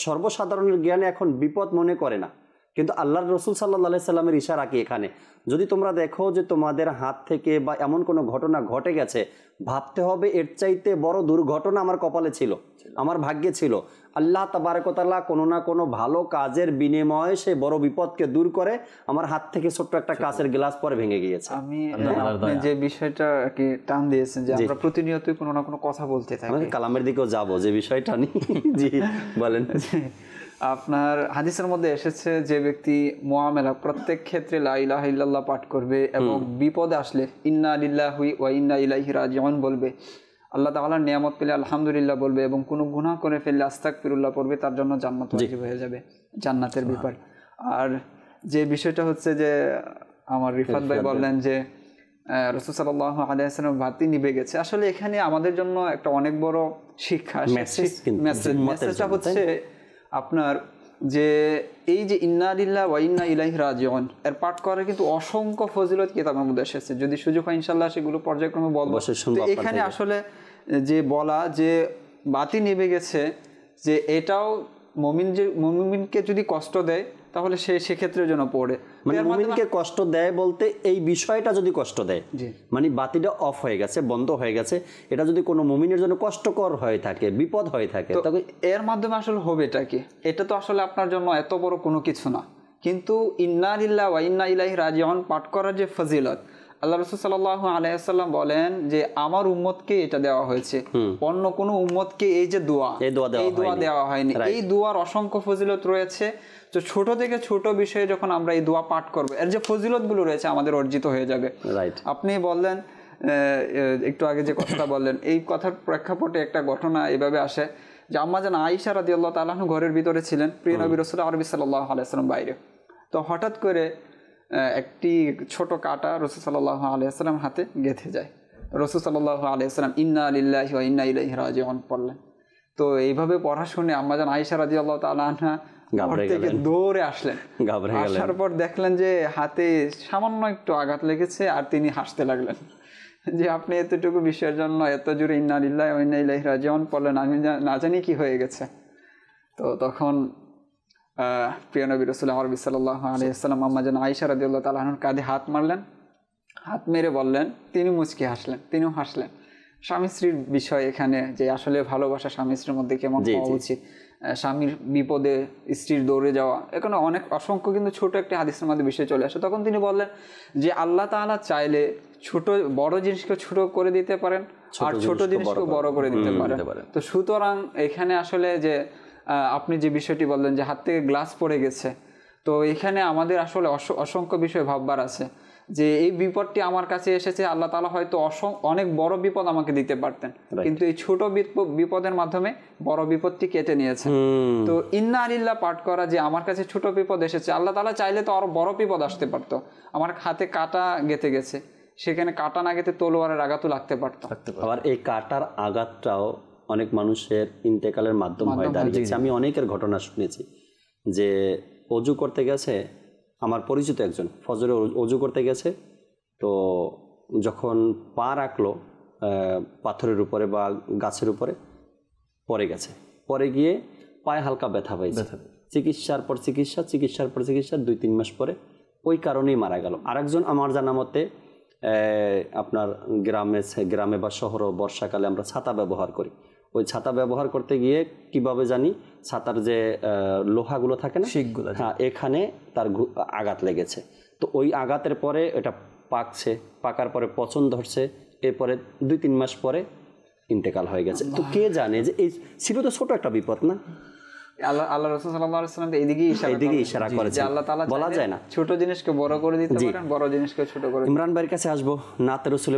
সর্বসাধারণের জ্ঞানে এখন বিপদ মনে করে না কিন্তু আল্লাহর রসুল সাল্লাহ সাল্লামের ইশারা কি এখানে যদি তোমরা দেখো যে তোমাদের হাত থেকে বা এমন কোনো ঘটনা ঘটে গেছে ভাবতে হবে এর চাইতে বড় দুর্ঘটনা আমার কপালে ছিল আমার ভাগ্যে ছিল আল্লাহ তাবারকতাল্লাহ কোনো না কোনো ভালো কাজের বিনিময়ে সে বড় বিপদকে দূর করে আমার হাত থেকে ছোট্ট একটা আচ্ছা। কাঁচের গ্লাস পরে ভেঙে গিয়েছে আমি যে বিষয়টা কি টান দিয়েছেন যে আমরা প্রতিনিয়তই কোনো না কোনো কথা বলতে থাকি
কালামের দিকেও যাব যে বিষয়টা নিয়ে জি বলেন আপনার হাদিসের মধ্যে এসেছে যে ব্যক্তি মোয়ামেলা প্রত্যেক ক্ষেত্রে লাইলাহ ইল্লাল্লাহ পাঠ করবে এবং বিপদে আসলে ইন্না আলিল্লাহ হুই ওয়া ইন্না ইলাহি যেমন বলবে আল্লাহ তাআলার নিয়ামত পেলে আলহামদুলিল্লাহ বলবে এবং কোনো গুণা করে ফেললে আস্তাক ফিরুল্লাহ পড়বে তার জন্য জান্নাত হয়ে যাবে জান্নাতের ব্যাপার আর যে বিষয়টা হচ্ছে যে আমার রিফাত ভাই বললেন যে রসুল সাল্লাহ আলাইসালাম ভাতি নিবে গেছে আসলে এখানে আমাদের জন্য একটা অনেক বড় শিক্ষা মেসেজটা হচ্ছে আপনার যে এই যে ইন্নাদিল্লা ওয়া ইন্না ইলাহি রাজিউন এর পাঠ করার কিন্তু অসংখ্য ফজিলত কিতাবের মধ্যে এসেছে যদি সুযোগ হয় ইনশাল্লাহ সেগুলো পর্যায়ক্রমে বলবো এখানে আসলে যে বলা যে বাতি নেবে গেছে যে এটাও মমিন যে মমিনকে যদি কষ্ট
দেয় তাহলে সে সেক্ষেত্রে যেন পড়ে মানে মুমিনকে কষ্ট দেয় বলতে এই বিষয়টা যদি কষ্ট দেয় মানে বাতিটা অফ হয়ে গেছে বন্ধ হয়ে গেছে এটা যদি কোনো মুমিনের জন্য কষ্টকর হয়ে থাকে বিপদ হয়ে থাকে তবে এর মাধ্যমে আসলে হবে এটা কি এটা তো আসলে আপনার জন্য এত বড়
কোনো কিছু না কিন্তু ইন্না ইল্লা ওয়া ইন্না ইলাহি রাজিউন পাঠ করার যে ফজিলত আল্লাহ রসুল সাল্লাহ আলাইসাল্লাম বলেন যে আমার উম্মতকে এটা দেওয়া হয়েছে অন্য কোন উম্মতকে এই যে দোয়া এই দোয়া দেওয়া হয়নি এই দোয়ার অসংখ্য ফজিলত রয়েছে তো ছোট থেকে ছোট বিষয়ে যখন আমরা এই দোয়া পাঠ করবো এর যে ফজিলত গুলো রয়েছে আমাদের অর্জিত হয়ে যাবে আপনি বললেন একটু আগে যে কথাটা বললেন এই কথার প্রেক্ষাপটে একটা ঘটনা এভাবে আসে যে আম্মা যেন আইসা রাদি আল্লাহ তালাহ ঘরের ভিতরে ছিলেন প্রিয় নবী রসুল আরবি সাল্লাহ আলাইসালাম বাইরে তো হঠাৎ করে একটি ছোট কাটা রসুসাল্লাহ আলিয়াল্লাম হাতে গেঁথে যায় রসুসাল্লাহ আলিয়াল্লাম ইন্না আলিল্লাহ ইন্না ইলাহি রাজিউন পড়লেন তো এইভাবে পড়া শুনে আমরা আম্মাজান আয়সা রাজি আল্লাহ তালা দৌড়ে
আসলেন আসার
পর দেখলেন যে হাতে সামান্য একটু আঘাত লেগেছে আর তিনি হাসতে লাগলেন যে আপনি এতটুকু বিষয়ের জন্য এত জুড়ে ইন্না ইল্লাহ ইন্না ইলাহি রাজিউন পড়লেন আমি না জানি কি হয়ে গেছে তো তখন প্রিয় নবী রসুল্লাহ আরবি সাল্লাহ আলিয়াল্লাম আম্মা যেন আইসা রাদিউল্লাহ তালাহনুর কাঁধে হাত মারলেন হাত মেরে বললেন তিনি মুচকি হাসলেন তিনিও হাসলেন স্বামী স্ত্রীর বিষয় এখানে যে আসলে ভালোবাসা স্বামী স্ত্রীর মধ্যে কেমন হওয়া উচিত স্বামীর বিপদে স্ত্রীর দৌড়ে যাওয়া এখানে অনেক অসংখ্য কিন্তু ছোট একটি হাদিসের মধ্যে বিষয় চলে আসে তখন তিনি বললেন যে আল্লাহ তালা চাইলে ছোট বড় জিনিসকে ছোট করে দিতে পারেন আর ছোট জিনিসকে বড় করে দিতে পারেন তো সুতরাং এখানে আসলে যে আপনি যে বিষয়টি বললেন যে হাত থেকে গ্লাস পড়ে গেছে তো এখানে আমাদের আসলে অসংখ্য বিষয় ভাববার আছে যে এই বিপদটি আমার কাছে এসেছে আল্লাহ তালা হয়তো অনেক বড় বিপদ আমাকে দিতে পারতেন কিন্তু এই ছোট বিপদের মাধ্যমে বড় বিপদটি কেটে নিয়েছে তো ইন্না আলিল্লা পাঠ করা যে আমার কাছে ছোট বিপদ এসেছে আল্লাহ তালা চাইলে তো আরো বড় বিপদ আসতে পারতো আমার হাতে কাটা গেতে গেছে
সেখানে কাটা না গেতে তলোয়ারের আঘাতও লাগতে পারতো আবার এই কাটার আঘাতটাও অনেক মানুষের ইন্তেকালের মাধ্যম হয় দাঁড়িয়েছে আমি অনেকের ঘটনা শুনেছি যে অজু করতে গেছে আমার পরিচিত একজন ফজরে অজু করতে গেছে তো যখন পা রাখলো পাথরের উপরে বা গাছের উপরে পরে গেছে পরে গিয়ে পায়ে হালকা ব্যথা পাইছে চিকিৎসার পর চিকিৎসা চিকিৎসার পর চিকিৎসা দুই তিন মাস পরে ওই কারণেই মারা গেল আরেকজন আমার জানা মতে আপনার গ্রামে গ্রামে বা শহরে বর্ষাকালে আমরা ছাতা ব্যবহার করি ওই ছাতা ব্যবহার করতে গিয়ে কিভাবে জানি ছাতার যে লোহাগুলো থাকে না শিখগুলো হ্যাঁ এখানে তার আঘাত লেগেছে তো ওই আঘাতের পরে এটা পাকছে পাকার পরে পচন ধরছে এরপরে দুই তিন মাস পরে ইন্তেকাল হয়ে গেছে তো কে জানে যে এই ছিল তো ছোট একটা বিপদ না আল্লাহ এদিকে
ইশারা আল্লাহ তাআলা বলা যায় না
ছোট জিনিসকে বড় করে দিতে পারেন
বড় জিনিসকে ছোট করে ইমরান
ভাইয়ের কাছে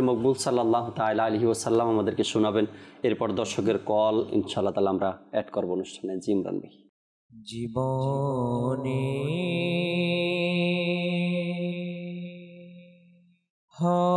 মকবুল সাল্লাল্লাহু তাআলা আলাইহি ওয়াসাল্লাম আমাদেরকে শোনাবেন এরপর দর্শকের কল ইনশাআল্লাহ তাআলা আমরা অ্যাড করব অনুষ্ঠানে জি ইমরান ভাই
জীবনে হ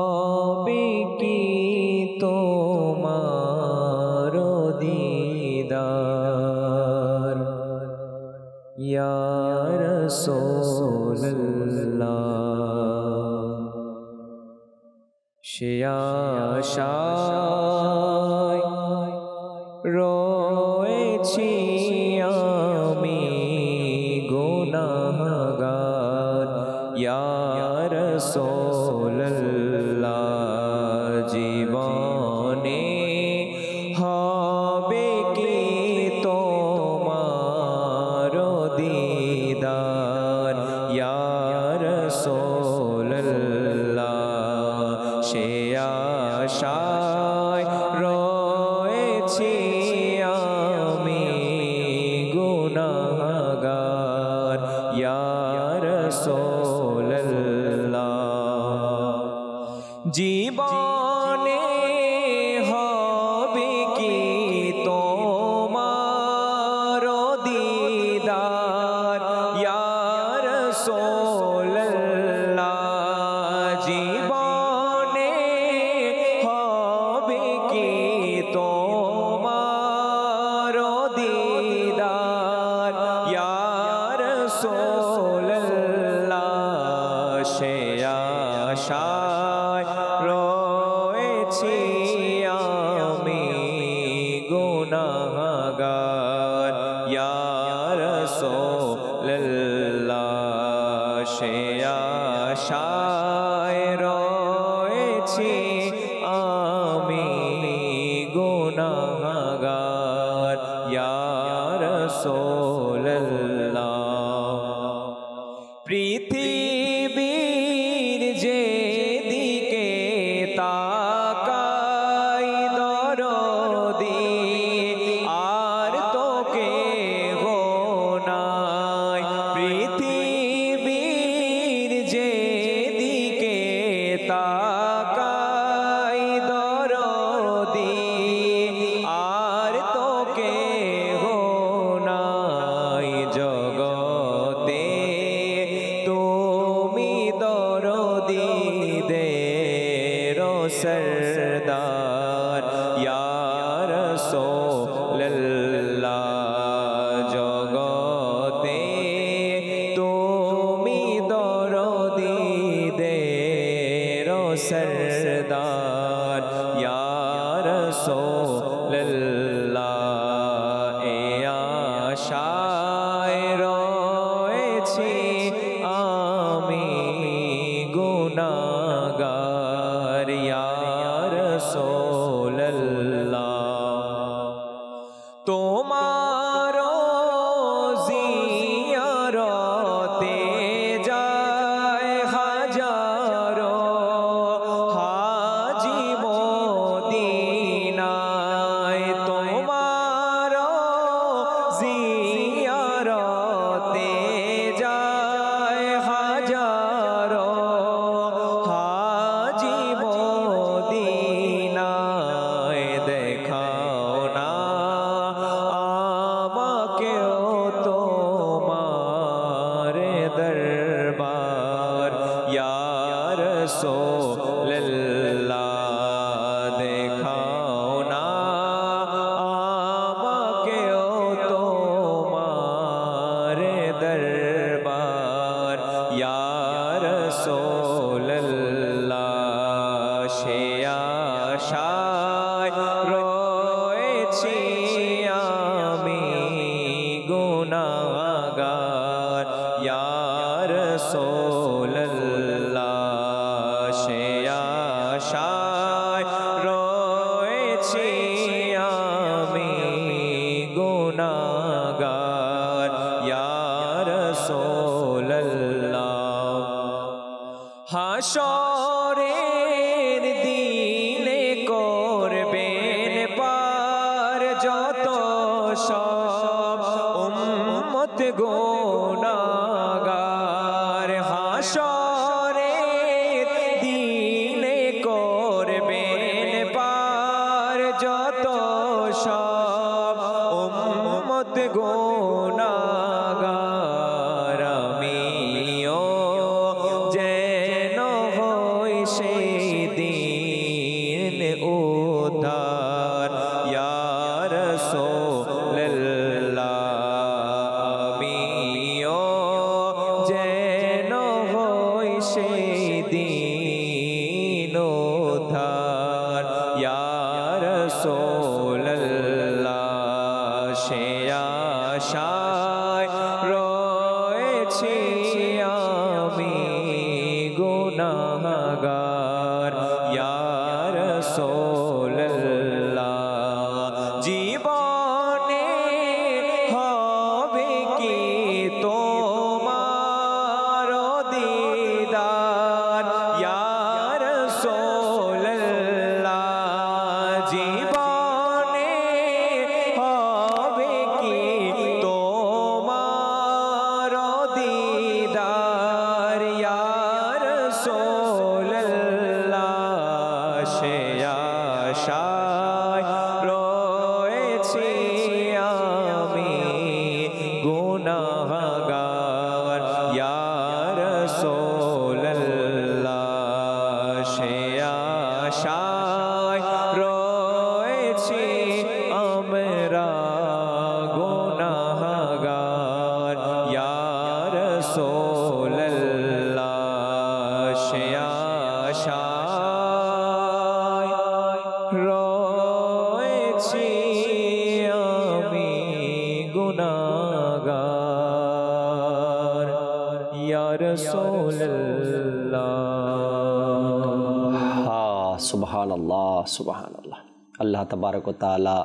তাবারকতালা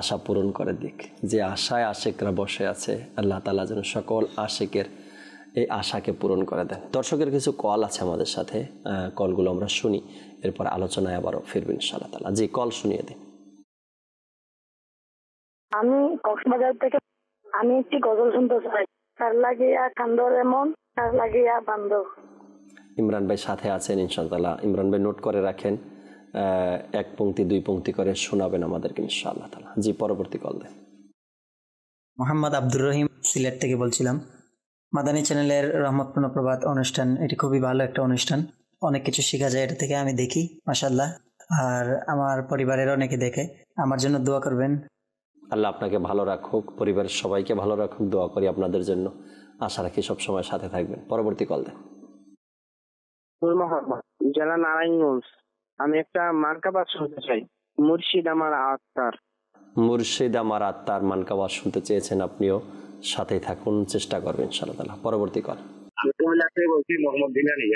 আশা পূরণ করে দিক যে আশায় আশেকরা বসে আছে আল্লাহ তালা যেন সকল আশেকের এই আশাকে পূরণ করে দেন দর্শকের কিছু কল আছে আমাদের সাথে কলগুলো আমরা শুনি এরপর আলোচনায় আবারও ফিরবেন সাল্লাহ তালা যে কল শুনিয়ে দিন
আমি কক্সবাজার থেকে আমি একটি গজল শুনতে চাই তার লাগিয়া কান্দর এমন তার লাগিয়া বান্ধব
ইমরান ভাই সাথে আছেন ইনশাল্লাহ ইমরান ভাই নোট করে রাখেন এক পংক্তি দুই পংক্তি করে শোনাবেন আমাদেরকে আল্লাহ তালা জি পরবর্তী কল দেন মোহাম্মদ আব্দুর রহিম সিলেট থেকে বলছিলাম মাদানী চ্যানেলের রহমতপূর্ণ প্রভাত অনুষ্ঠান এটি খুবই ভালো একটা অনুষ্ঠান অনেক কিছু শেখা যায় এটা থেকে আমি দেখি মাসাল্লাহ আর আমার পরিবারের অনেকে দেখে আমার জন্য দোয়া করবেন আল্লাহ আপনাকে ভালো রাখুক পরিবারের সবাইকে ভালো রাখুক দোয়া করি আপনাদের জন্য আশা রাখি সবসময় সাথে থাকবেন পরবর্তী কল দেন
জেলা নারায়ণগঞ্জ আমি একটা মার্কাবাদ শুনতে চাই মুর্শিদ আমার আত্মার
মুর্শিদ আমার আত্মার মানকাবাদ শুনতে চেয়েছেন আপনিও সাথেই থাকুন চেষ্টা করবেন সাল্লাহ পরবর্তী কল
বলছি মোহাম্মদ দিলানি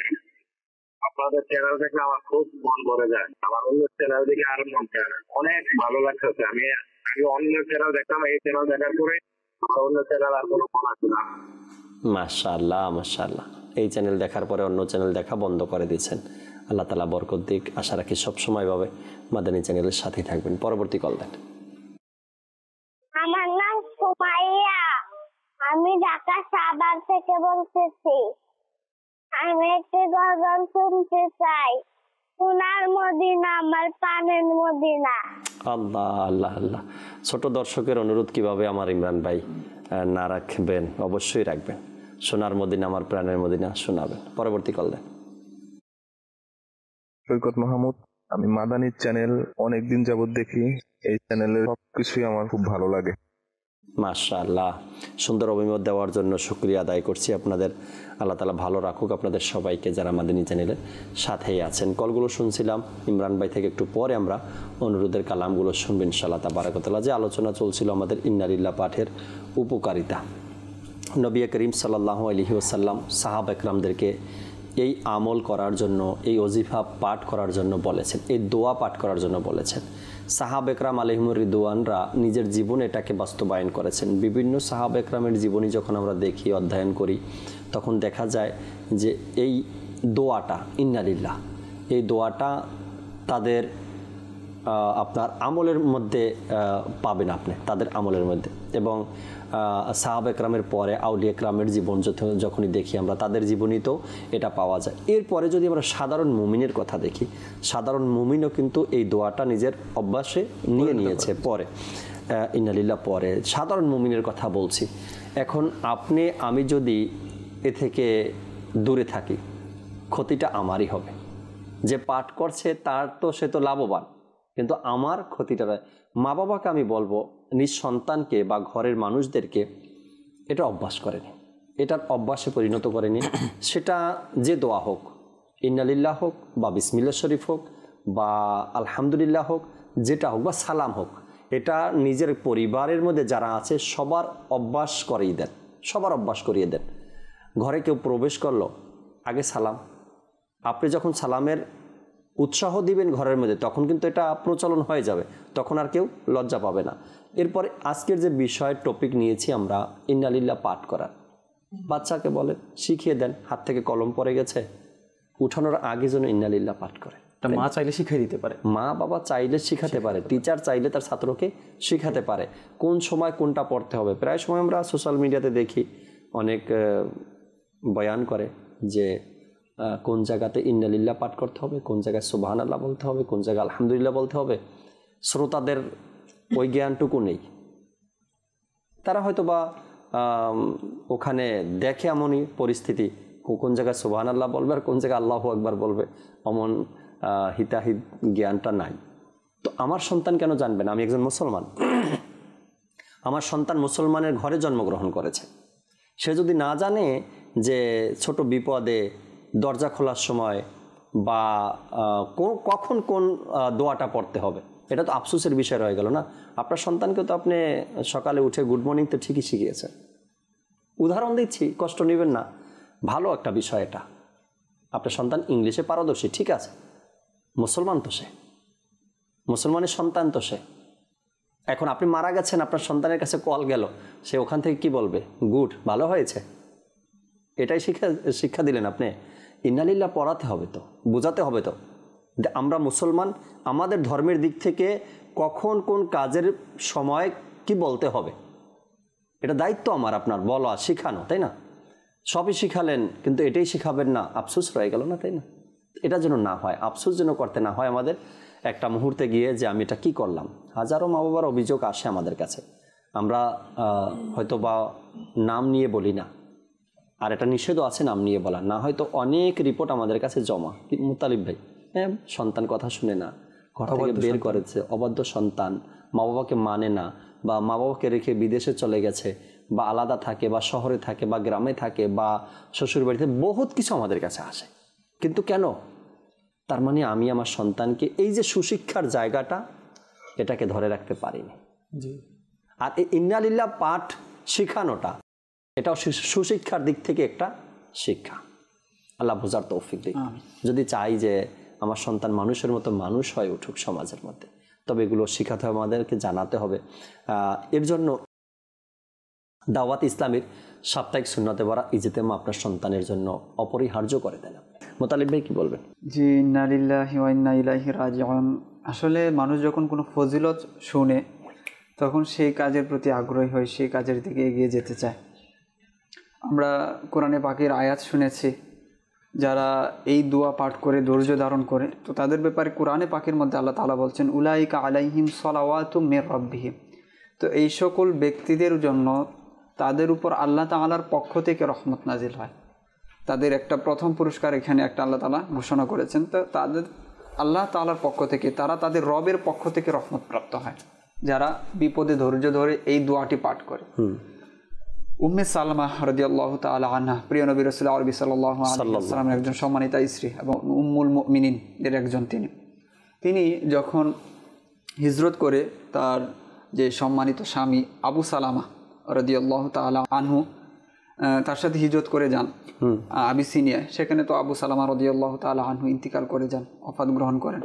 আপনাদের চ্যানেল দেখে আমার খুব মন ভরে যায় আমার অন্য চ্যানেল দেখে আর মন চায় না অনেক ভালো লাগতেছে আমি আগে অন্য চ্যানেল দেখতাম এই চ্যানেল দেখার পরে আমার অন্য চ্যানেল আর কোনো মনে আসে না
মাশাল্লাহ মাশাল্লাহ এই চ্যানেল দেখার পরে অন্য চ্যানেল দেখা বন্ধ করে দিয়েছেন আল্লাহ তালা বরকত দিক আশা রাখি সবসময় ভাবে মাদানী চ্যানেলের সাথেই থাকবেন পরবর্তী কল দেন
আমার নাম সুমাইয়া আমি ঢাকা সাবার থেকে বলতেছি আমি একটি গজল শুনতে চাই সোনার মদিনা আমার পানের মদিনা
আল্লাহ আল্লাহ আল্লাহ ছোট দর্শকের অনুরোধ কিভাবে আমার ইমরান ভাই না রাখবেন অবশ্যই রাখবেন সোনার মদিনা আমার প্রাণের মদিনা শোনাবেন পরবর্তী কল্যাণ সৈকত মাহমুদ আমি মাদানির চ্যানেল অনেকদিন যাবৎ দেখি এই চ্যানেলের সবকিছুই আমার খুব ভালো লাগে মাশাল্লাহ সুন্দর অভিমত দেওয়ার জন্য শুক্রিয়া আদায় করছি আপনাদের আল্লাহ তালা ভালো রাখুক আপনাদের সবাইকে যারা মাদানী চ্যানেলের সাথেই আছেন কলগুলো শুনছিলাম ইমরান ভাই থেকে একটু পরে আমরা অনুরোধের কালামগুলো শুনবেন সাল্লাহ বারাকতলা যে আলোচনা চলছিল আমাদের ইন্নারিল্লা পাঠের উপকারিতা নবী করিম সাল্লাহ আলহি ওসাল্লাম সাহাব একরামদেরকে এই আমল করার জন্য এই অজিফা পাঠ করার জন্য বলেছেন এই দোয়া পাঠ করার জন্য বলেছেন সাহাব একরাম আলহিমুর রিদুয়ানরা নিজের জীবন এটাকে বাস্তবায়ন করেছেন বিভিন্ন সাহাব একরামের জীবনী যখন আমরা দেখি অধ্যয়ন করি তখন দেখা যায় যে এই দোয়াটা ইন্নালিল্লা এই দোয়াটা তাদের আপনার আমলের মধ্যে পাবেন আপনি তাদের আমলের মধ্যে এবং সাহাব একরামের পরে আউলি একরামের জীবন যখনই দেখি আমরা তাদের জীবনীতেও এটা পাওয়া যায় এরপরে যদি আমরা সাধারণ মুমিনের কথা দেখি সাধারণ মুমিনও কিন্তু এই দোয়াটা নিজের অভ্যাসে নিয়ে নিয়েছে পরে ইনালিল্লা পরে সাধারণ মুমিনের কথা বলছি এখন আপনি আমি যদি এ থেকে দূরে থাকি ক্ষতিটা আমারই হবে যে পাঠ করছে তার তো সে তো লাভবান কিন্তু আমার ক্ষতিটা মা বাবাকে আমি বলবো নিজ সন্তানকে বা ঘরের মানুষদেরকে এটা অভ্যাস করেনি এটার অভ্যাসে পরিণত করেনি সেটা যে দোয়া হোক ইন্নালিল্লা হোক বা বিসমিল্লা শরীফ হোক বা আলহামদুলিল্লাহ হোক যেটা হোক বা সালাম হোক এটা নিজের পরিবারের মধ্যে যারা আছে সবার অভ্যাস করেই দেন সবার অভ্যাস করিয়ে দেন ঘরে কেউ প্রবেশ করলো আগে সালাম আপনি যখন সালামের উৎসাহ দিবেন ঘরের মধ্যে তখন কিন্তু এটা প্রচলন হয়ে যাবে তখন আর কেউ লজ্জা পাবে না এরপরে আজকের যে বিষয়ের টপিক নিয়েছি আমরা ইন্নালিল্লা পাঠ করা বাচ্চাকে বলে শিখিয়ে দেন হাত থেকে কলম পড়ে গেছে উঠানোর আগে যেন ইন্নালিল্লা পাঠ করে মা চাইলে শিখিয়ে দিতে পারে মা বাবা চাইলে শিখাতে পারে টিচার চাইলে তার ছাত্রকে শিখাতে পারে কোন সময় কোনটা পড়তে হবে প্রায় সময় আমরা সোশ্যাল মিডিয়াতে দেখি অনেক বয়ান করে যে কোন জায়গাতে ইন্নালিল্লা পাঠ করতে হবে কোন জায়গায় সুবাহান আল্লাহ বলতে হবে কোন জায়গায় আলহামদুলিল্লাহ বলতে হবে শ্রোতাদের ওই জ্ঞানটুকু নেই তারা হয়তো বা ওখানে দেখে এমনই পরিস্থিতি কোন জায়গায় সুবাহান আল্লাহ বলবে আর কোন জায়গায় আল্লাহ একবার বলবে অমন হিতাহিত জ্ঞানটা নাই তো আমার সন্তান কেন জানবে না আমি একজন মুসলমান আমার সন্তান মুসলমানের ঘরে জন্মগ্রহণ করেছে সে যদি না জানে যে ছোট বিপদে দরজা খোলার সময় বা কখন কোন দোয়াটা পড়তে হবে এটা তো আফসোসের বিষয় রয়ে গেল না আপনার সন্তানকে তো আপনি সকালে উঠে গুড মর্নিং তো ঠিকই শিখিয়েছেন উদাহরণ দিচ্ছি কষ্ট নেবেন না ভালো একটা বিষয় এটা আপনার সন্তান ইংলিশে পারদর্শী ঠিক আছে মুসলমান তো সে মুসলমানের সন্তান তো সে এখন আপনি মারা গেছেন আপনার সন্তানের কাছে কল গেল সে ওখান থেকে কি বলবে গুড ভালো হয়েছে এটাই শিক্ষা শিক্ষা দিলেন আপনি ইনালিল্লা পড়াতে হবে তো বোঝাতে হবে তো আমরা মুসলমান আমাদের ধর্মের দিক থেকে কখন কোন কাজের সময় কি বলতে হবে এটা দায়িত্ব আমার আপনার বলা শেখানো তাই না সবই শিখালেন কিন্তু এটাই শিখাবেন না আফসোস রয়ে গেল না তাই না এটা যেন না হয় আফসোস যেন করতে না হয় আমাদের একটা মুহূর্তে গিয়ে যে আমি এটা কি করলাম হাজারো মা বাবার অভিযোগ আসে আমাদের কাছে আমরা হয়তো বা নাম নিয়ে বলি না আর এটা নিষেধও আছে নাম নিয়ে বলা না হয়তো অনেক রিপোর্ট আমাদের কাছে জমা মুতালিফ ভাই হ্যাঁ সন্তান কথা শুনে না ঘর থেকে বের করেছে অবাধ্য সন্তান মা বাবাকে মানে না বা মা বাবাকে রেখে বিদেশে চলে গেছে বা আলাদা থাকে বা শহরে থাকে বা গ্রামে থাকে বা শ্বশুর বাড়িতে বহুত কিছু আমাদের কাছে আসে কিন্তু কেন তার মানে আমি আমার সন্তানকে এই যে সুশিক্ষার জায়গাটা এটাকে ধরে রাখতে পারিনি আর এই ইন্নালিল্লা পাঠ শিখানোটা এটাও সুশিক্ষার দিক থেকে একটা শিক্ষা আল্লাহ বোঝার তৌফিক দিক যদি চাই যে আমার সন্তান মানুষের মতো মানুষ হয় উঠুক সমাজের মধ্যে তবে এগুলো শিখাতে হবে আমাদেরকে জানাতে হবে এর জন্য দাওয়াত ইসলামের সাপ্তাহিক সুন্নাতে পড়া ইজিতেমা আপনার সন্তানের জন্য অপরিহার্য করে দেন মোতালিব ভাই কি বলবেন জি
ইলাহি রাজিউন আসলে মানুষ যখন কোনো ফজিলত শুনে তখন সেই কাজের প্রতি আগ্রহী হয় সেই কাজের দিকে এগিয়ে যেতে চায় আমরা কোরআনে পাখির আয়াত শুনেছি যারা এই দোয়া পাঠ করে ধৈর্য ধারণ করে তো তাদের ব্যাপারে কোরআনে পাখির মধ্যে আল্লাহ তালা বলছেন উলাইকা আলাইহিম সলাওয়াতু মের রব্বিহিম তো এই সকল ব্যক্তিদের জন্য তাদের উপর আল্লাহ তালার পক্ষ থেকে রহমত নাজিল হয় তাদের একটা প্রথম পুরস্কার এখানে একটা আল্লাহ তালা ঘোষণা করেছেন তো তাদের আল্লাহ তালার পক্ষ থেকে তারা তাদের রবের পক্ষ থেকে রহমত প্রাপ্ত হয় যারা বিপদে ধৈর্য ধরে এই দোয়াটি পাঠ করে উম্মে সালমা হরদি আল্লাহ তালা আনহা প্রিয় নবী রসুল্লাহ আরবি সাল্লামের একজন সম্মানিতা স্ত্রী এবং উম্মুল এর একজন তিনি তিনি যখন হিজরত করে তার যে সম্মানিত স্বামী আবু সালামা রদি আল্লাহ তালা আনহু তার সাথে হিজরত করে যান সিনিয়া সেখানে তো আবু সালামা রদি আল্লাহ তালা আনহু ইন্তিকাল করে যান অফাত গ্রহণ করেন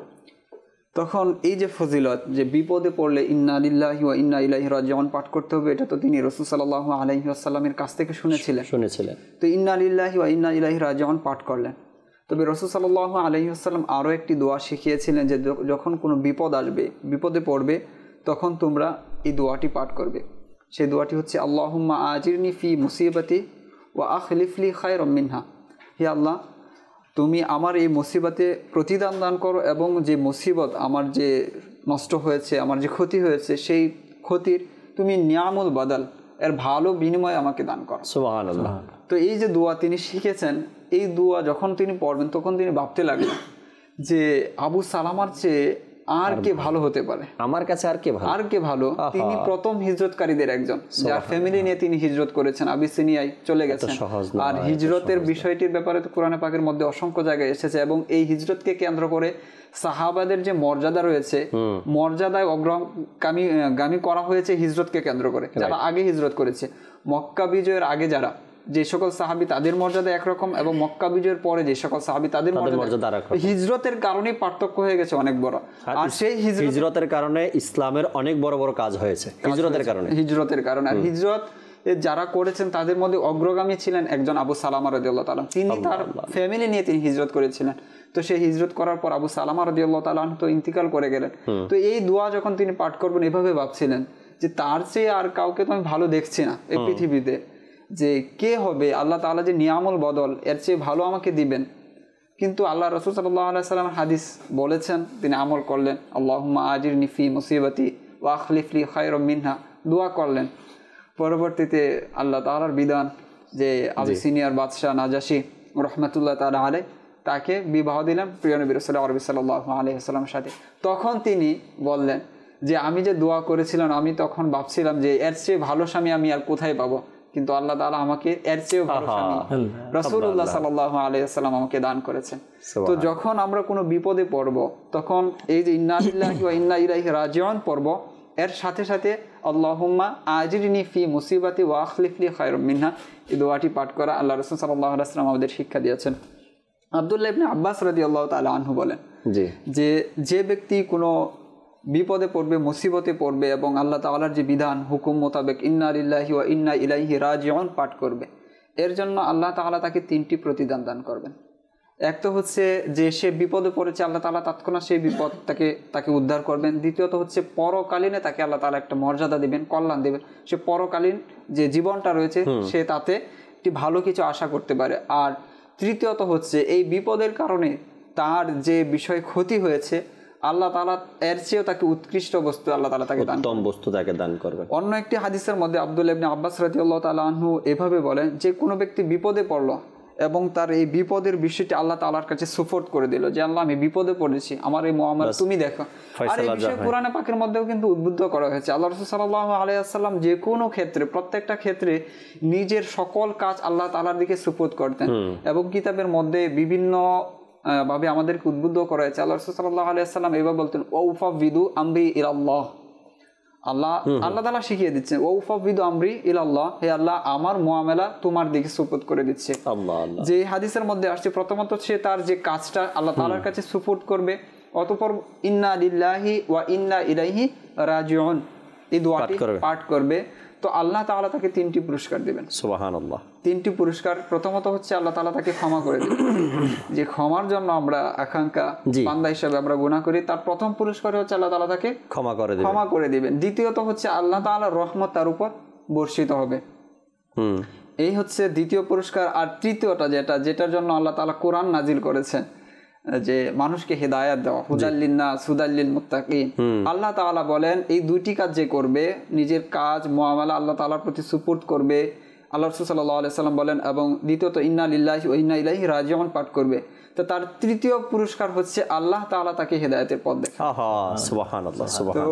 তখন এই যে ফজিলত যে বিপদে পড়লে ইন্না আলিল্লাহ ওয়া ইন্না ইলাহি রাজিউন পাঠ করতে হবে এটা তো তিনি রসুল সাল্লাহ আলহি আসাল্লামের কাছ থেকে শুনেছিলেন শুনেছিলেন তো ইন্না আলিল্লাহি ওয়া ইন্না ইলাহি রাজিউন পাঠ করলেন তবে রসুল সাল্লাহ আলহি আসাল্লাম আরও একটি দোয়া শিখিয়েছিলেন যে যখন কোনো বিপদ আসবে বিপদে পড়বে তখন তোমরা এই দোয়াটি পাঠ করবে সেই দোয়াটি হচ্ছে আল্লাহম্মা আজিরনি ফি মুসিবতি ওয়া আখলিফলি খায় রমিনহা হে আল্লাহ তুমি আমার এই মুসিবতে প্রতিদান দান করো এবং যে মুসিবত আমার যে নষ্ট হয়েছে আমার যে ক্ষতি হয়েছে সেই ক্ষতির তুমি নিয়ামুল বাদাল এর ভালো বিনিময় আমাকে দান করো তো এই যে দোয়া তিনি শিখেছেন এই দোয়া যখন তিনি পড়বেন তখন তিনি ভাবতে লাগলেন যে আবু সালামার চেয়ে আর কে ভালো হতে পারে আমার কাছে আর কে ভালো আর কে ভালো তিনি প্রথম হিজরতকারীদের একজন যার ফ্যামিলি নিয়ে তিনি হিজরত করেছেন চলে গেছেন আর হিজরতের বিষয়টির ব্যাপারে তো কোরআনে পাকের মধ্যে অসংখ্য জায়গায় এসেছে এবং এই হিজরতকে কেন্দ্র করে সাহাবাদের যে মর্যাদা রয়েছে মর্যাদায় অগ্রগামী গামী করা হয়েছে হিজরতকে কেন্দ্র করে যারা আগে হিজরত করেছে মক্কা বিজয়ের আগে যারা যে সকল সাহাবি তাদের মর্যাদা একরকম এবং মক্কা বিজয়ের পরে যে সকল সাহাবি তাদের মর্যাদা হিজরতের কারণে পার্থক্য হয়ে গেছে অনেক বড় আর সেই হিজরতের কারণে ইসলামের অনেক বড় বড় কাজ হয়েছে হিজরতের কারণে হিজরতের কারণে আর হিজরত যারা করেছেন তাদের মধ্যে অগ্রগামী ছিলেন একজন আবু সালাম রদিয়াল্লাহ তালান তিনি তার ফ্যামিলি নিয়ে তিনি হিজরত করেছিলেন তো সেই হিজরত করার পর আবু সালাম রদিয়াল্লাহ তালান তো ইন্তিকাল করে গেলেন তো এই দোয়া যখন তিনি পাঠ করবেন এভাবে ভাবছিলেন যে তার চেয়ে আর কাউকে তো আমি ভালো দেখছি না এই পৃথিবীতে যে কে হবে আল্লাহ তালা যে নিয়ামল বদল এর চেয়ে ভালো আমাকে দিবেন কিন্তু আল্লাহ রসুল সাল্লাহ সাল্লাম হাদিস বলেছেন তিনি আমল করলেন আল্লাহমা আজির নিফি মুসিবতি ওয়াখলিফলি খায়র মিনহা দোয়া করলেন পরবর্তীতে আল্লাহ তালার বিধান যে আবু সিনিয়র বাদশাহ নাজাসি রহমতুল্লাহ তাল আলে তাকে বিবাহ দিলেন প্রিয় নবীর রসুল্লাহ আরবি সাল্লাহ আলহিহাস্লামের সাথে তখন তিনি বললেন যে আমি যে দোয়া করেছিলাম আমি তখন ভাবছিলাম যে এর চেয়ে ভালো স্বামী আমি আর কোথায় পাবো কিন্তু আল্লাহ তালা আমাকে এর চেয়েও
রসুল্লাহ সাল্লাহ
আলিয়াল্লাম আমাকে দান করেছেন তো যখন আমরা কোনো বিপদে পড়ব তখন এই যে ইন্নাল্লাহি বা ইন্না ইলাহি রাজিয়ন পড়ব এর সাথে সাথে আল্লাহম্মা আজিরিনি ফি মুসিবাতি ওয়া আখলিফলি খায়রুম মিনহা এই দোয়াটি পাঠ করা আল্লাহ রসুল সাল্লাহ আলাইসালাম আমাদের শিক্ষা দিয়েছেন আবদুল্লাহ ইবনে আব্বাস রাদি আল্লাহ তালা আনহু বলেন যে যে ব্যক্তি কোনো বিপদে পড়বে মুসিবতে পড়বে এবং আল্লাহ তাল্লাহার যে বিধান হুকুম মোতাবেক ইন্না ইল্লাহি ওয়া ইন্না ইলাইহি রাজিউন পাঠ করবে এর জন্য আল্লাহ তাল্লাহ তাকে তিনটি প্রতিদান দান করবেন এক তো হচ্ছে যে সে বিপদে পড়েছে আল্লাহ তালা তৎক্ষণাৎ সেই বিপদ তাকে তাকে উদ্ধার করবেন দ্বিতীয়ত হচ্ছে পরকালীনে তাকে আল্লাহ তালা একটা মর্যাদা দেবেন কল্যাণ দেবেন সে পরকালীন যে জীবনটা রয়েছে সে তাতে একটি ভালো কিছু আশা করতে পারে আর তৃতীয়ত হচ্ছে এই বিপদের কারণে তার যে বিষয় ক্ষতি হয়েছে আল্লাহ তালা এর চেয়েও তাকে উৎকৃষ্ট বস্তু আল্লাহ তালা তাকে উত্তম
বস্তু তাকে দান করবে
অন্য একটি হাদিসের মধ্যে আব্দুল ইবনে আব্বাস রাজি আল্লাহ তালা এভাবে বলেন যে কোনো ব্যক্তি বিপদে পড়লো এবং তার এই বিপদের বিষয়টি আল্লাহ তালার কাছে সুফোর্ট করে দিল যে আল্লাহ আমি বিপদে পড়েছি আমার এই মোহাম্মদ তুমি দেখো আর এই বিষয়ে পুরানা পাখির মধ্যেও কিন্তু উদ্বুদ্ধ করা হয়েছে আল্লাহ রসুল সাল্লাহ যে কোনো ক্ষেত্রে প্রত্যেকটা ক্ষেত্রে নিজের সকল কাজ আল্লাহ তালার দিকে সুপোর্ট করতেন এবং কিতাবের মধ্যে বিভিন্ন ভাবে আমাদেরকে উদ্বুদ্ধ করা হয়েছে আল্লাহ রসুল্লাহ আলাইসাল্লাম এবার বলতেন ওফা বিদু আমরি ইরাল্লাহ আল্লাহ আল্লাহ তালা শিখিয়ে দিচ্ছেন ওফা বিদু আমরি ইলাল্লাহ হে আল্লাহ আমার মোয়ামেলা তোমার দিকে সুপুত করে দিচ্ছে যে হাদিসের মধ্যে আসছে প্রথমত সে তার যে কাজটা আল্লাহ তালার কাছে সুপোর্ট করবে অতপর ইন্না লিল্লাহি ওয়া ইন্না ইলাইহি রাজন এই দোয়াটি পাঠ করবে তো আল্লাহ তালা তাকে তিনটি পুরস্কার দেবেন সোবাহান আল্লাহ তিনটি পুরস্কার প্রথমত হচ্ছে আল্লাহ তালা তাকে ক্ষমা করে দেবেন যে ক্ষমার জন্য আমরা আকাঙ্ক্ষা পান্দা হিসাবে আমরা গুণা করি তার প্রথম পুরস্কার হচ্ছে আল্লাহ তালা তাকে
ক্ষমা করে ক্ষমা
করে দেবেন দ্বিতীয়ত হচ্ছে আল্লাহ তালা রহমত তার উপর বর্ষিত হবে এই হচ্ছে দ্বিতীয় পুরস্কার আর তৃতীয়টা যেটা যেটার জন্য আল্লাহ তালা কোরআন নাজিল করেছেন যে মানুষকে হেদায়াত দেওয়া হুজাল্লিনা সুদাল্লিল মুত্তাকি আল্লাহ তালা বলেন এই দুইটি কাজ যে করবে নিজের কাজ মোয়ামালা আল্লাহ তালার প্রতি সুপুর্দ করবে আল্লাহ রসুল সাল্লাহ সাল্লাম বলেন এবং দ্বিতীয়ত ইন্না লিল্লাহি ও ইন্না ইল্লাহি রাজিয়ন পাঠ করবে তো তার তৃতীয় পুরস্কার হচ্ছে আল্লাহ তাআলা তাকে হেদায়েতের পথ দেখান তো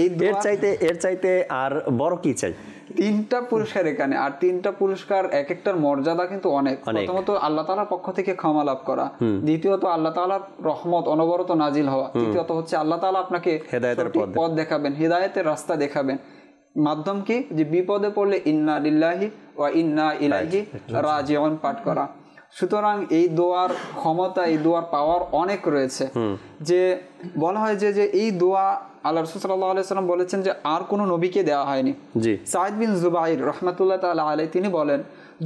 এই এর চাইতে এর চাইতে আর বড় কি চাই তিনটা পুরস্কার এখানে আর তিনটা পুরস্কার এক একটার মর্যাদা কিন্তু অনেক প্রথমত আল্লাহ তালার পক্ষ থেকে ক্ষমা লাভ করা দ্বিতীয়ত আল্লাহ তালার রহমত অনবরত নাজিল হওয়া তৃতীয়ত হচ্ছে আল্লাহ তালা আপনাকে হেদায়তের পথ দেখাবেন হেদায়তের রাস্তা দেখাবেন মাধ্যম কি যে বিপদে পড়লে ইন্না লিল্লাহি ও ইন্না ইলাহি রাজিয়ন পাঠ করা সুতরাং এই দোয়ার ক্ষমতা এই দোয়ার পাওয়ার অনেক রয়েছে যে বলা হয় যে এই দোয়া আল্লাহ রসুল সাল্লাহ আলাইসাল্লাম বলেছেন যে আর কোনো নবীকে দেওয়া হয়নি জি সাইদ বিন জুবাইর রহমাতুল্লাহ তাল্লাহ আলাই তিনি বলেন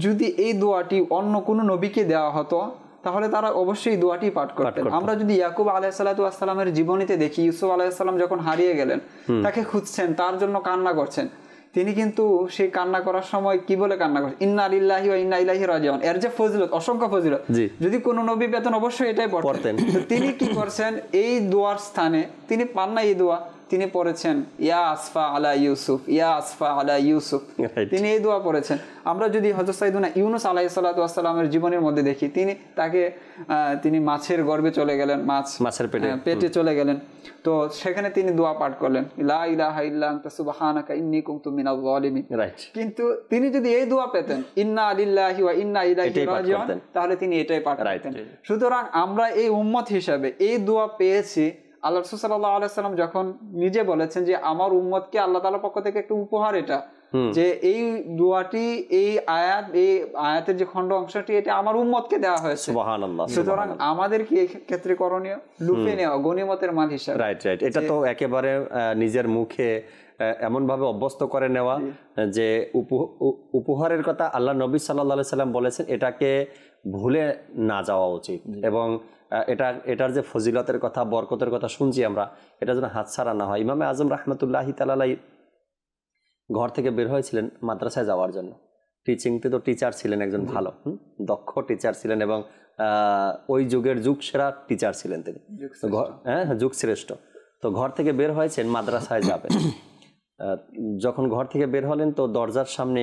যদি এই দোয়াটি অন্য কোনো নবীকে দেওয়া হতো তাহলে তারা অবশ্যই দোয়াটি পাঠ করতেন আমরা যদি ইয়াকুব আলাহিসাল্লাতামের জীবনীতে দেখি ইউসুফ আলাহিসাল্লাম যখন হারিয়ে গেলেন তাকে খুঁজছেন তার জন্য কান্না করছেন তিনি কিন্তু সেই কান্না করার সময় কি বলে কান্না করছেন ইন্না আলিল্লাহি ওয়া ইন্না ইলাইহি রাজিউন এর যে ফজিলত অসংখ্য ফজিলত যদি কোনো নবী পেতেন অবশ্যই এটাই পড়তেন তিনি কি করছেন এই দোয়ার স্থানে তিনি পান না এই দোয়া তিনি পড়েছেন ইয়া আসফা আলা ইউসুফ ইয়া আসফা আলা ইউসুফ তিনি এই দোয়া পড়েছেন আমরা যদি হজরত সাইদুনা ইউনুস আলাহ সাল্লাতামের জীবনের মধ্যে দেখি তিনি তাকে তিনি মাছের গর্বে চলে গেলেন মাছ মাছের পেটে পেটে চলে গেলেন তো সেখানে তিনি দোয়া পাঠ করলেন লা ইলাহা ইল্লা আনতা সুবহানাকা ইন্নী কুনতু মিনাল যালিমিন কিন্তু তিনি যদি এই দোয়া পেতেন ইন্না লিল্লাহি ওয়া ইন্না ইলাইহি রাজিউন তাহলে তিনি এটাই পাঠ করতেন সুতরাং আমরা এই উম্মত হিসাবে এই দোয়া পেয়েছি আল্লাহ রসুল সাল্লাহ আলাইসাল্লাম যখন নিজে বলেছেন যে আমার উম্মতকে আল্লাহ তালার পক্ষ থেকে একটা উপহার এটা যে এই দোয়াটি এই আয়াত এই আয়াতের যে খণ্ড অংশটি এটা আমার উম্মতকে দেওয়া
হয়েছে সুতরাং
আমাদের কি ক্ষেত্রে করণীয় লুপে নেওয়া গণিমতের মান হিসাবে রাইট রাইট এটা তো
একেবারে নিজের মুখে এমন ভাবে অভ্যস্ত করে নেওয়া যে উপহারের কথা আল্লাহ নবী সাল্লাহ সাল্লাম বলেছেন এটাকে ভুলে না যাওয়া উচিত এবং এটা এটার যে ফজিলতের কথা বরকতের কথা শুনছি আমরা এটা যেন হাত ছাড়া না হয় ইমামে আজম রহমতুল্লাহি তালালাই ঘর থেকে বের হয়েছিলেন মাদ্রাসায় যাওয়ার জন্য টিচিংতে তো টিচার ছিলেন একজন ভালো দক্ষ টিচার ছিলেন এবং ওই যুগের যুগ সেরা টিচার ছিলেন তিনি হ্যাঁ, হ্যাঁ যুগ শ্রেষ্ঠ তো ঘর থেকে বের হয়েছেন মাদ্রাসায় যাবেন যখন ঘর থেকে বের হলেন তো দরজার সামনে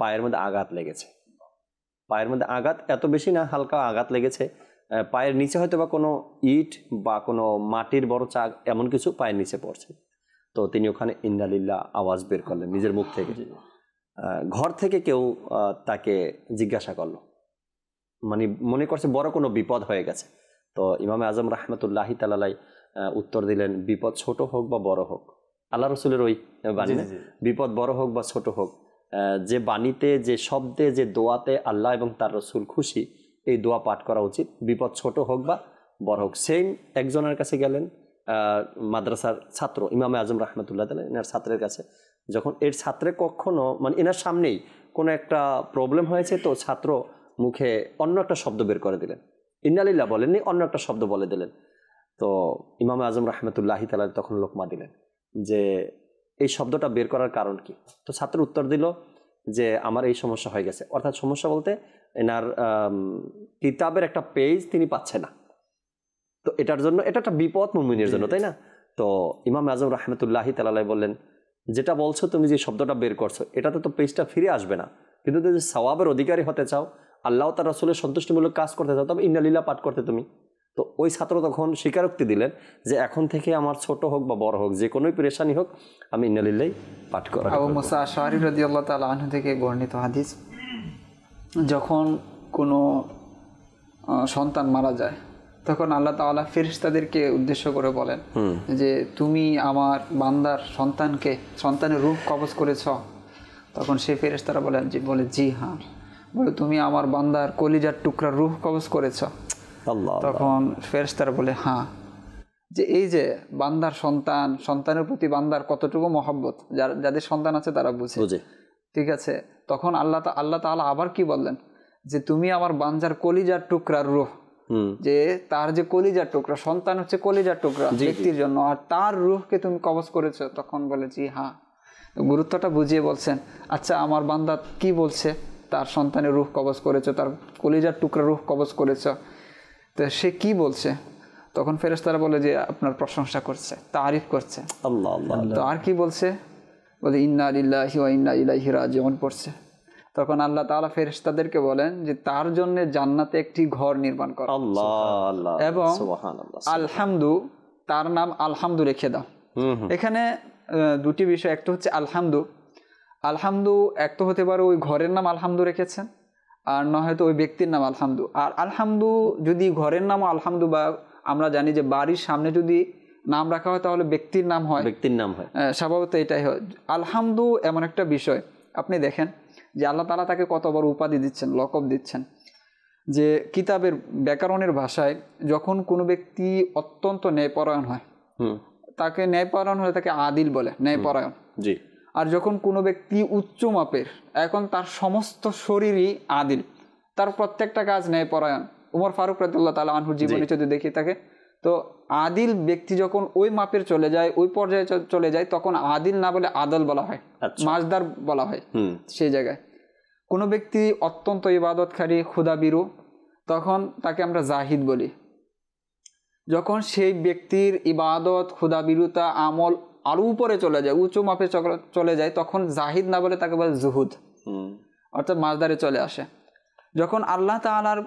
পায়ের মধ্যে আঘাত লেগেছে পায়ের মধ্যে আঘাত এত বেশি না হালকা আঘাত লেগেছে পায়ের নিচে হয়তো বা কোনো ইট বা কোনো মাটির বড় চাক এমন কিছু পায়ের নিচে পড়ছে তো তিনি ওখানে ইন্দালিল্লা আওয়াজ বের করলেন নিজের মুখ থেকে ঘর থেকে কেউ তাকে জিজ্ঞাসা করলো মানে মনে করছে বড় কোনো বিপদ হয়ে গেছে তো ইমাম আজম রাহমতুল্লাহি তালাই উত্তর দিলেন বিপদ ছোট হোক বা বড় হোক আল্লাহ রসুলের ওই বাণী বিপদ বড় হোক বা ছোট হোক যে বাণীতে যে শব্দে যে দোয়াতে আল্লাহ এবং তার রসুল খুশি এই দোয়া পাঠ করা উচিত বিপদ ছোট হোক বা বড় হোক সেম একজনের কাছে গেলেন মাদ্রাসার ছাত্র ইমামে আজম রহমতুল্লাহ তালা এনার ছাত্রের কাছে যখন এর ছাত্রে কখনো মানে এনার সামনেই কোনো একটা প্রবলেম হয়েছে তো ছাত্র মুখে অন্য একটা শব্দ বের করে দিলেন ইন্নালিল্লা বলেননি অন্য একটা শব্দ বলে দিলেন তো ইমাম আজম রহমতুল্লাহি তালা তখন লোকমা দিলেন যে এই শব্দটা বের করার কারণ কি তো ছাত্র উত্তর দিল যে আমার এই সমস্যা হয়ে গেছে অর্থাৎ সমস্যা বলতে এনার কিতাবের একটা পেজ তিনি পাচ্ছে না তো এটার জন্য এটা একটা বিপদ মুমিনের জন্য তাই না তো ইমাম আজম রহমতুল্লাহি তালাই বললেন যেটা বলছো তুমি যে শব্দটা বের করছো এটাতে তো পেজটা ফিরে আসবে না কিন্তু যদি সওয়াবের অধিকারী হতে চাও আল্লাহ তার আসলে সন্তুষ্টিমূলক কাজ করতে চাও তবে ইন্নালীলা পাঠ করতে তুমি তো ওই ছাত্র তখন স্বীকারোক্তি দিলেন যে এখন থেকে আমার ছোট হোক বা বড় হোক যে কোনোই পেরেশানি হোক আমি ইন্নালিল্লাই পাঠ করি
আল্লাহ থেকে বর্ণিত হাদিস যখন কোনো সন্তান মারা যায় তখন আল্লাহ তাআলা ফেরিস্তাদেরকে উদ্দেশ্য করে বলেন যে তুমি আমার বান্দার সন্তানকে সন্তানের রূপ কবজ করেছ তখন সেই ফেরিস্তারা বলেন যে বলে জি হ্যাঁ বলে তুমি আমার বান্দার কলিজার টুকরার রূপ কবজ করেছ তখন ফেরিস্তারা বলে হ্যাঁ যে এই যে বান্দার সন্তান সন্তানের প্রতি বান্দার কতটুকু মহাব্বত যার যাদের সন্তান আছে তারা বুঝে ঠিক আছে তখন আল্লাহ আল্লাহ তালা আবার কি বললেন যে তুমি আমার বাঞ্জার কলিজার টুকরার রুহ যে তার যে কলিজার টুকরা সন্তান হচ্ছে কলিজার টুকরা ব্যক্তির জন্য আর তার রুহকে তুমি কবচ করেছো তখন বলে জি হ্যাঁ গুরুত্বটা বুঝিয়ে বলছেন আচ্ছা আমার বান্দা কি বলছে তার সন্তানের রুহ কবচ করেছো তার কলিজার টুকরা রুহ কবচ করেছ তো সে কি বলছে তখন ফেরেস্তারা বলে যে আপনার প্রশংসা করছে তারিফ করছে তো আর কি বলছে বলে ইন্না আলিল্লাহি ও ইন্না ইলাহি রাজিউন পড়ছে তখন আল্লাহ তালা ফেরেশতাদেরকে বলেন যে তার জন্য জান্নাতে একটি ঘর নির্মাণ কর আল্লাহ এবং আলহামদু তার নাম আলহামদু রেখে দাও এখানে দুটি বিষয় একটা হচ্ছে আলহামদু আলহামদু এক তো হতে পারে ওই ঘরের নাম আলহামদু রেখেছেন আর না হয়তো ওই ব্যক্তির নাম আলহামদু আর আলহামদু যদি ঘরের নাম আলহামদু বা আমরা জানি যে বাড়ির সামনে যদি নাম রাখা হয় তাহলে ব্যক্তির নাম হয় ব্যক্তির নাম হয় স্বভাবত এটাই হয় আলহামদু এমন একটা বিষয় আপনি দেখেন যে আল্লাহ তালা তাকে কত বড় উপাধি দিচ্ছেন লকব দিচ্ছেন যে কিতাবের ব্যাকরণের ভাষায় যখন কোনো ব্যক্তি অত্যন্ত ন্যায়পরায়ণ হয় তাকে ন্যায়পরায়ণ হলে তাকে আদিল বলে ন্যায়পরায়ণ জি আর যখন কোনো ব্যক্তি উচ্চ মাপের এখন তার সমস্ত শরীরই আদিল তার প্রত্যেকটা কাজ ন্যায়পরায়ণ উমর ফারুক রাদুল্লাহ তালা আনহুর জীবনে যদি দেখি তাকে তো আদিল ব্যক্তি যখন ওই মাপের চলে যায় ওই পর্যায়ে চলে যায় তখন আদিল না বলে আদল বলা হয় আচ্ছা। মাঝদার বলা হয় সেই জায়গায় কোনো ব্যক্তি অত্যন্ত ইবাদতকারী ক্ষুদাবিরু তখন তাকে আমরা জাহিদ বলি যখন সেই ব্যক্তির ইবাদত ক্ষুদাবিরুতা আমল আরও উপরে চলে যায় উঁচু মাপে চলে যায় তখন জাহিদ না বলে তাকে বলে জুহুদ অর্থাৎ মাঝদারে চলে আসে যখন আল্লাহ তালার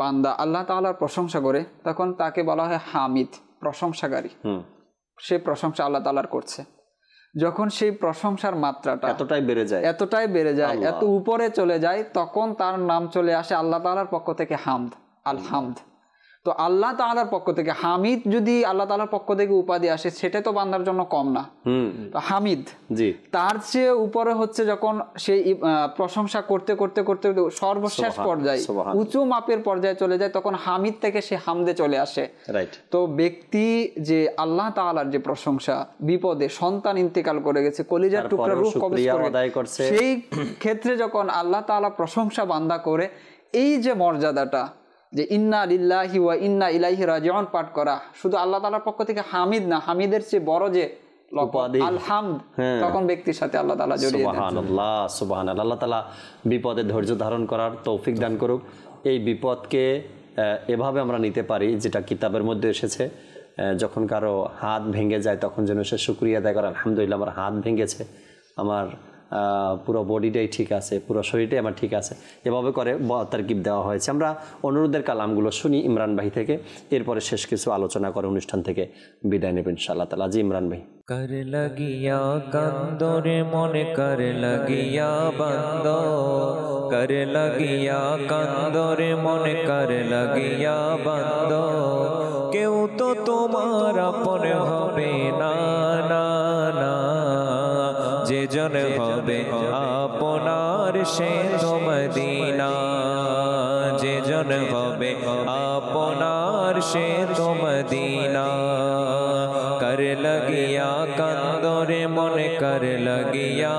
বান্দা আল্লাহ তালার প্রশংসা করে তখন তাকে বলা হয় হামিদ প্রশংসাকারী সে প্রশংসা আল্লাহ তালার করছে যখন সেই প্রশংসার মাত্রাটা এতটাই বেড়ে যায় এতটাই বেড়ে যায় এত উপরে চলে যায় তখন তার নাম চলে আসে আল্লাহ তালার পক্ষ থেকে হামদ আল হামদ তো আল্লাহ তালার পক্ষ থেকে হামিদ যদি আল্লাহ তালার পক্ষ থেকে উপাধি আসে সেটা তো বান্দার জন্য কম না তো হামিদ জি তার চেয়ে উপরে হচ্ছে যখন সেই প্রশংসা করতে করতে করতে সর্বশেষ পর্যায়ে উঁচু মাপের পর্যায়ে চলে যায় তখন হামিদ থেকে সে হামদে চলে আসে তো ব্যক্তি যে আল্লাহ তালার যে প্রশংসা বিপদে সন্তান ইন্তেকাল করে গেছে কলিজার টুকরা রূপ করছে সেই ক্ষেত্রে যখন আল্লাহ তালা প্রশংসা বান্দা করে এই যে মর্যাদাটা যে ইন্না লিল্লাহি ওয়া ইন্না ইলাইহি রাজিউন পাঠ করা শুধু আল্লাহ তালার পক্ষ থেকে হামিদ না হামিদের চেয়ে বড় যে হ্যাঁ।
বিপদে ধৈর্য ধারণ করার তৌফিক দান করুক এই বিপদকে এভাবে আমরা নিতে পারি যেটা কিতাবের মধ্যে এসেছে যখন কারো হাত ভেঙে যায় তখন যেন সে শুক্রিয়া দেয় করে আলহামদুলিল্লাহ আমার হাত ভেঙেছে আমার পুরো বডিটাই ঠিক আছে পুরো শরীরটাই আমার ঠিক আছে এভাবে করে তারকিব দেওয়া হয়েছে আমরা অনুরোধের কালামগুলো শুনি ইমরান ভাই থেকে এরপরে শেষ কিছু আলোচনা করে অনুষ্ঠান থেকে বিদায় নেবেন ইনশাআল্লাহ তালা জি ইমরান ভাই
কর লাগিয়া কান্দরে মনে কর লাগিয়া বন্দ কর লাগিয়া কান্দরে মনে কর লাগিয়া বন্দ কেউ তো তোমার আপন হবে না জন হবে আপনার শেষ মদিনা যে জন হবে আপনার শেষ মদিনা কর লাগিয়া কান্দরে মনে কর লাগিয়া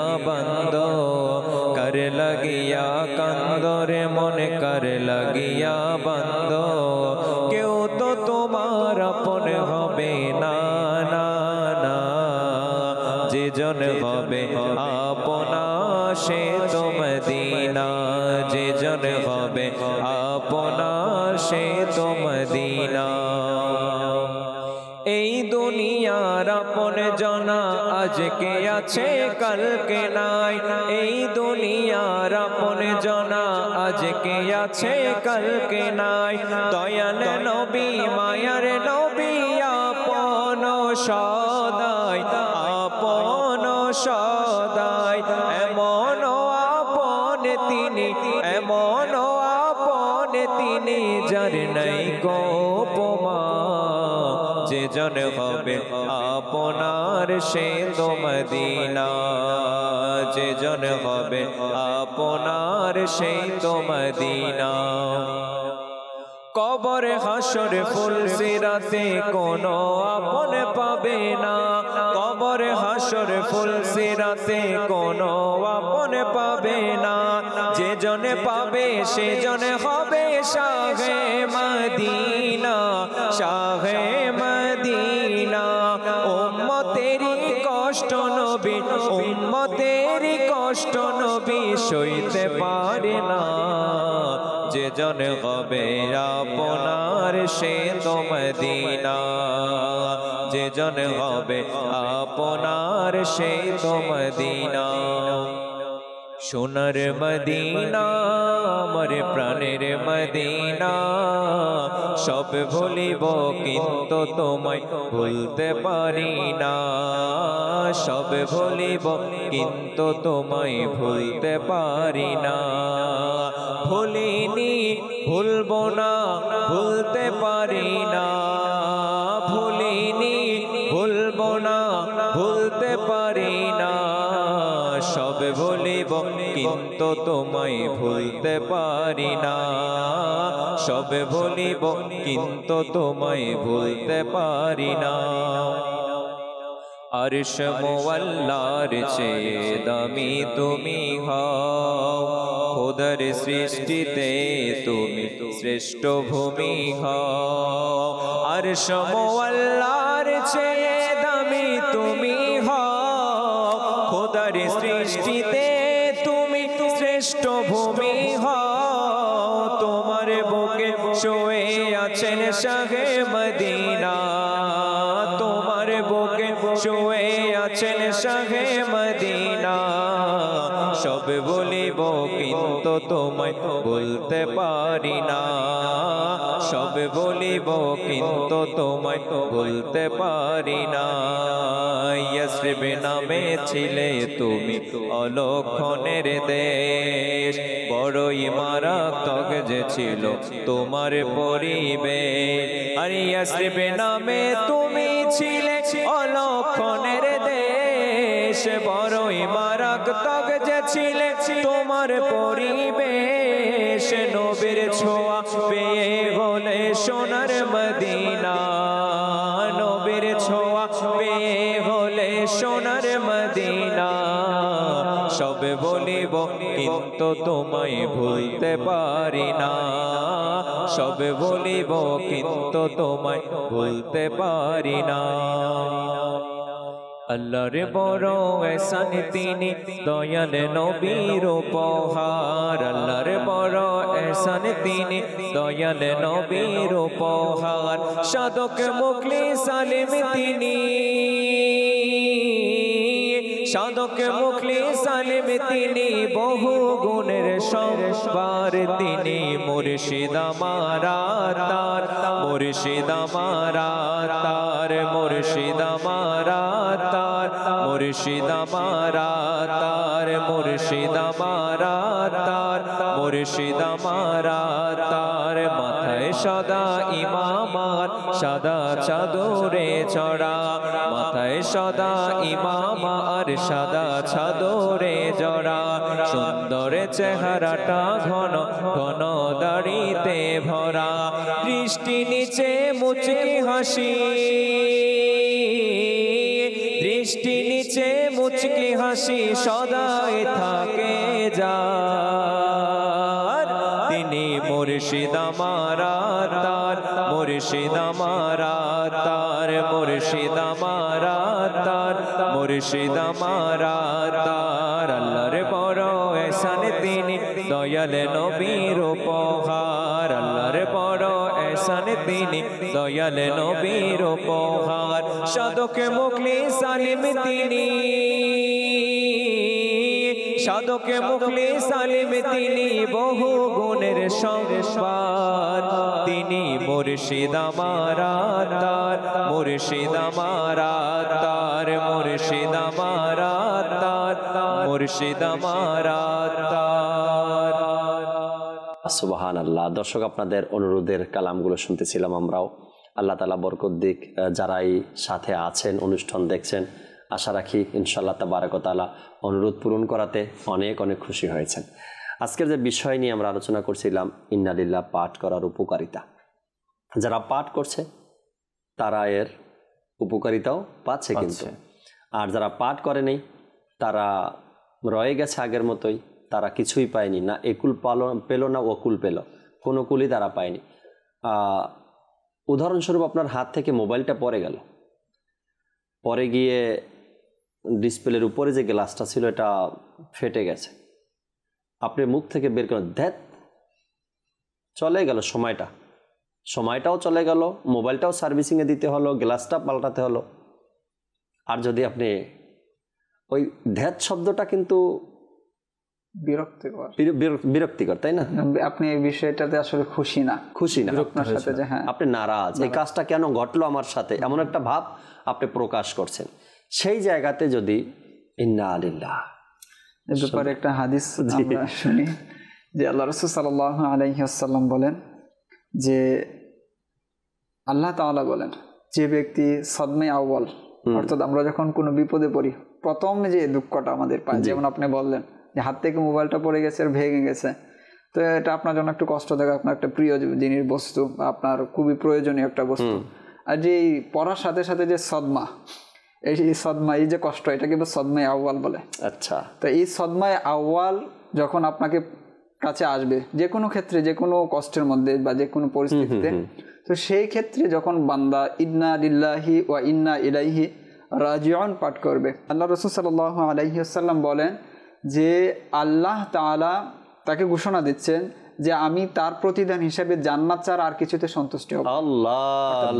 সে তো মদিনা এই দুনিয়ার আপন জনা আজকে আছে কালকে নাই এই দুনিয়ার আপন জনা আজকে আছে কালকে নাই দয়াল একজন হবে আপনার সে তোমাদিনা জন হবে আপনার সে তোমাদিনা কবর হাসর ফুল সিরাতে কোনো আপন পাবে না কবর হাসর ফুল সিরাতে কোনো আপন পাবে না যে জনে পাবে সে জনে হবে সাহে মা প্রয়োজন হবে আপনার সে তো মদিনা যে জন হবে আপনার সে তো মদিনা সোনার মদিনা আমার প্রাণের মদিনা সব ভুলিব কিন্তু তোমায় ভুলতে পারি না সব ভুলিব কিন্তু তোমায় ভুলতে পারি না ভুলিনি ভুলব না ভুলতে পারি না তো তোমায় ভুলতে পারি না সবে ভুলিব কিন্তু তোমায় ভুলতে পারি না আরশ মোয়াল্লার দামি তুমি হও খোদার সৃষ্টিতে তুমি শ্রেষ্ঠ ভূমি হও আরশ চেয়ে তো তোমায় বলতে পারি না নামে ছিলে তুমি অলক্ষণের দেশ বড়ই তক যে ছিল তোমার পরিবে আর ইয়াসরিব নামে তুমি ছিলে অলক্ষণের দেশ বড়ই তক যে ছিলে তোমার পরিবে তোমায় ভুলতে পারি না সবে বলিব কিন্তু তোমায় ভুলতে পারি না আল্লাহর বড় এসান তিনি দয়াল নবীর উপহার আল্লাহর বড় এসান তিনি দয়াল নবীর উপহার সাধক মুখলি সালিম তিনি সাধক মুখলি সালিম তিনি বহু গুণের সম্বার তিনি মুর্শিদ মারা তার মুর্শিদ মারা তার মুর্শিদ মারা তার মুর্শিদ মারা তার মুর্শিদ মারা তার মুর্শিদ মারা তার সদা ইমামার সাদা চাদরে চড়া মাথায় সদা ইমামার সাদা চাদরে জড়া সুন্দর চেহারাটা ঘন ঘন দাড়িতে ভরা দৃষ্টি নিচে মুচকি হাসি দৃষ্টি নিচে মুচকি হাসি সদাই থাকে যা মুর্শিদ মারাতার তার মুর্শিদ আমার তার মুর্শিদ আমার তার মুর্শিদ আমার তার আল্লাহর বড় এসান তিনি দয়াল নবীর উপহার আল্লাহর বড় এসান তিনি দয়াল নবীর উপহার সাধকে মুখলি সালিম তিনি সাধকে মুখলি সালিম তিনি বহু গুণের সম্মান তিনি মুর্শিদ মারাতার মুর্শিদ মারাতার মুর্শিদ মারাতার
মুর্শিদ মারাতার সুবাহান আল্লাহ দর্শক আপনাদের অনুরোধের কালামগুলো শুনতেছিলাম আমরাও আল্লাহ তালা বরকদ্দিক যারাই সাথে আছেন অনুষ্ঠান দেখছেন আশা রাখি ইনশাল্লাহ তাবারকতালা অনুরোধ পূরণ করাতে অনেক অনেক খুশি হয়েছেন আজকের যে বিষয় নিয়ে আমরা আলোচনা করছিলাম ইন্নালিল্লাহ পাঠ করার উপকারিতা যারা পাঠ করছে তারা এর উপকারিতাও পাচ্ছে কিন্তু আর যারা পাঠ করেনি তারা রয়ে গেছে আগের মতোই তারা কিছুই পায়নি না একুল পাল পেল না অকুল পেল কোনো কুলই তারা পায়নি উদাহরণস্বরূপ আপনার হাত থেকে মোবাইলটা পরে গেল পরে গিয়ে ডিসপ্লের উপরে যে গ্লাসটা ছিল এটা ফেটে গেছে আপনি মুখ থেকে বের করেন ধ্যাত চলে গেল সময়টা সময়টাও চলে গেল মোবাইলটাও সার্ভিসিংয়ে দিতে হলো গ্লাসটা পাল্টাতে হলো আর যদি আপনি ওই ধ্যাত শব্দটা কিন্তু বিরক্তিকর বিরক্তিকর তাই না আপনি এই বিষয়টাতে আসলে খুশি না খুশি না হ্যাঁ। আপনি নারাজ এই কাজটা কেন ঘটলো আমার সাথে এমন একটা ভাব আপনি প্রকাশ করছেন সেই জায়গাতে যদি ইন্না আলিল্লাহ এরপরে একটা হাদিস শুনি যে আল্লাহ রসুল সাল আলহি
আসাল্লাম বলেন যে আল্লাহ তাআলা বলেন যে ব্যক্তি সদমে আউ্বল অর্থাৎ আমরা যখন কোনো বিপদে পড়ি প্রথম যে দুঃখটা আমাদের পায় যেমন আপনি বললেন যে হাত থেকে মোবাইলটা পড়ে গেছে আর ভেঙে গেছে তো এটা আপনার জন্য একটু কষ্ট থাকে আপনার একটা প্রিয় জিনিস বস্তু আপনার খুবই প্রয়োজনীয় একটা বস্তু আর যে পড়ার সাথে সাথে যে সদমা এই সদমা এই যে কষ্ট এটা কিন্তু সদমাই আউয়াল বলে আচ্ছা তো এই সদমাই আউয়াল যখন আপনাকে কাছে আসবে যে কোনো ক্ষেত্রে যে কোনো কষ্টের মধ্যে বা যে কোনো পরিস্থিতিতে তো সেই ক্ষেত্রে যখন বান্দা ইন্না দিল্লাহি ওয়া ইন্না ইলাইহি রাজিয়ন পাঠ করবে আল্লাহ রসুল সাল আসাল্লাম বলেন যে আল্লাহ তালা তাকে ঘোষণা দিচ্ছেন যে আমি তার প্রতিদান হিসেবে জান্নাত চার আর কিছুতে সন্তুষ্ট হব আল্লাহ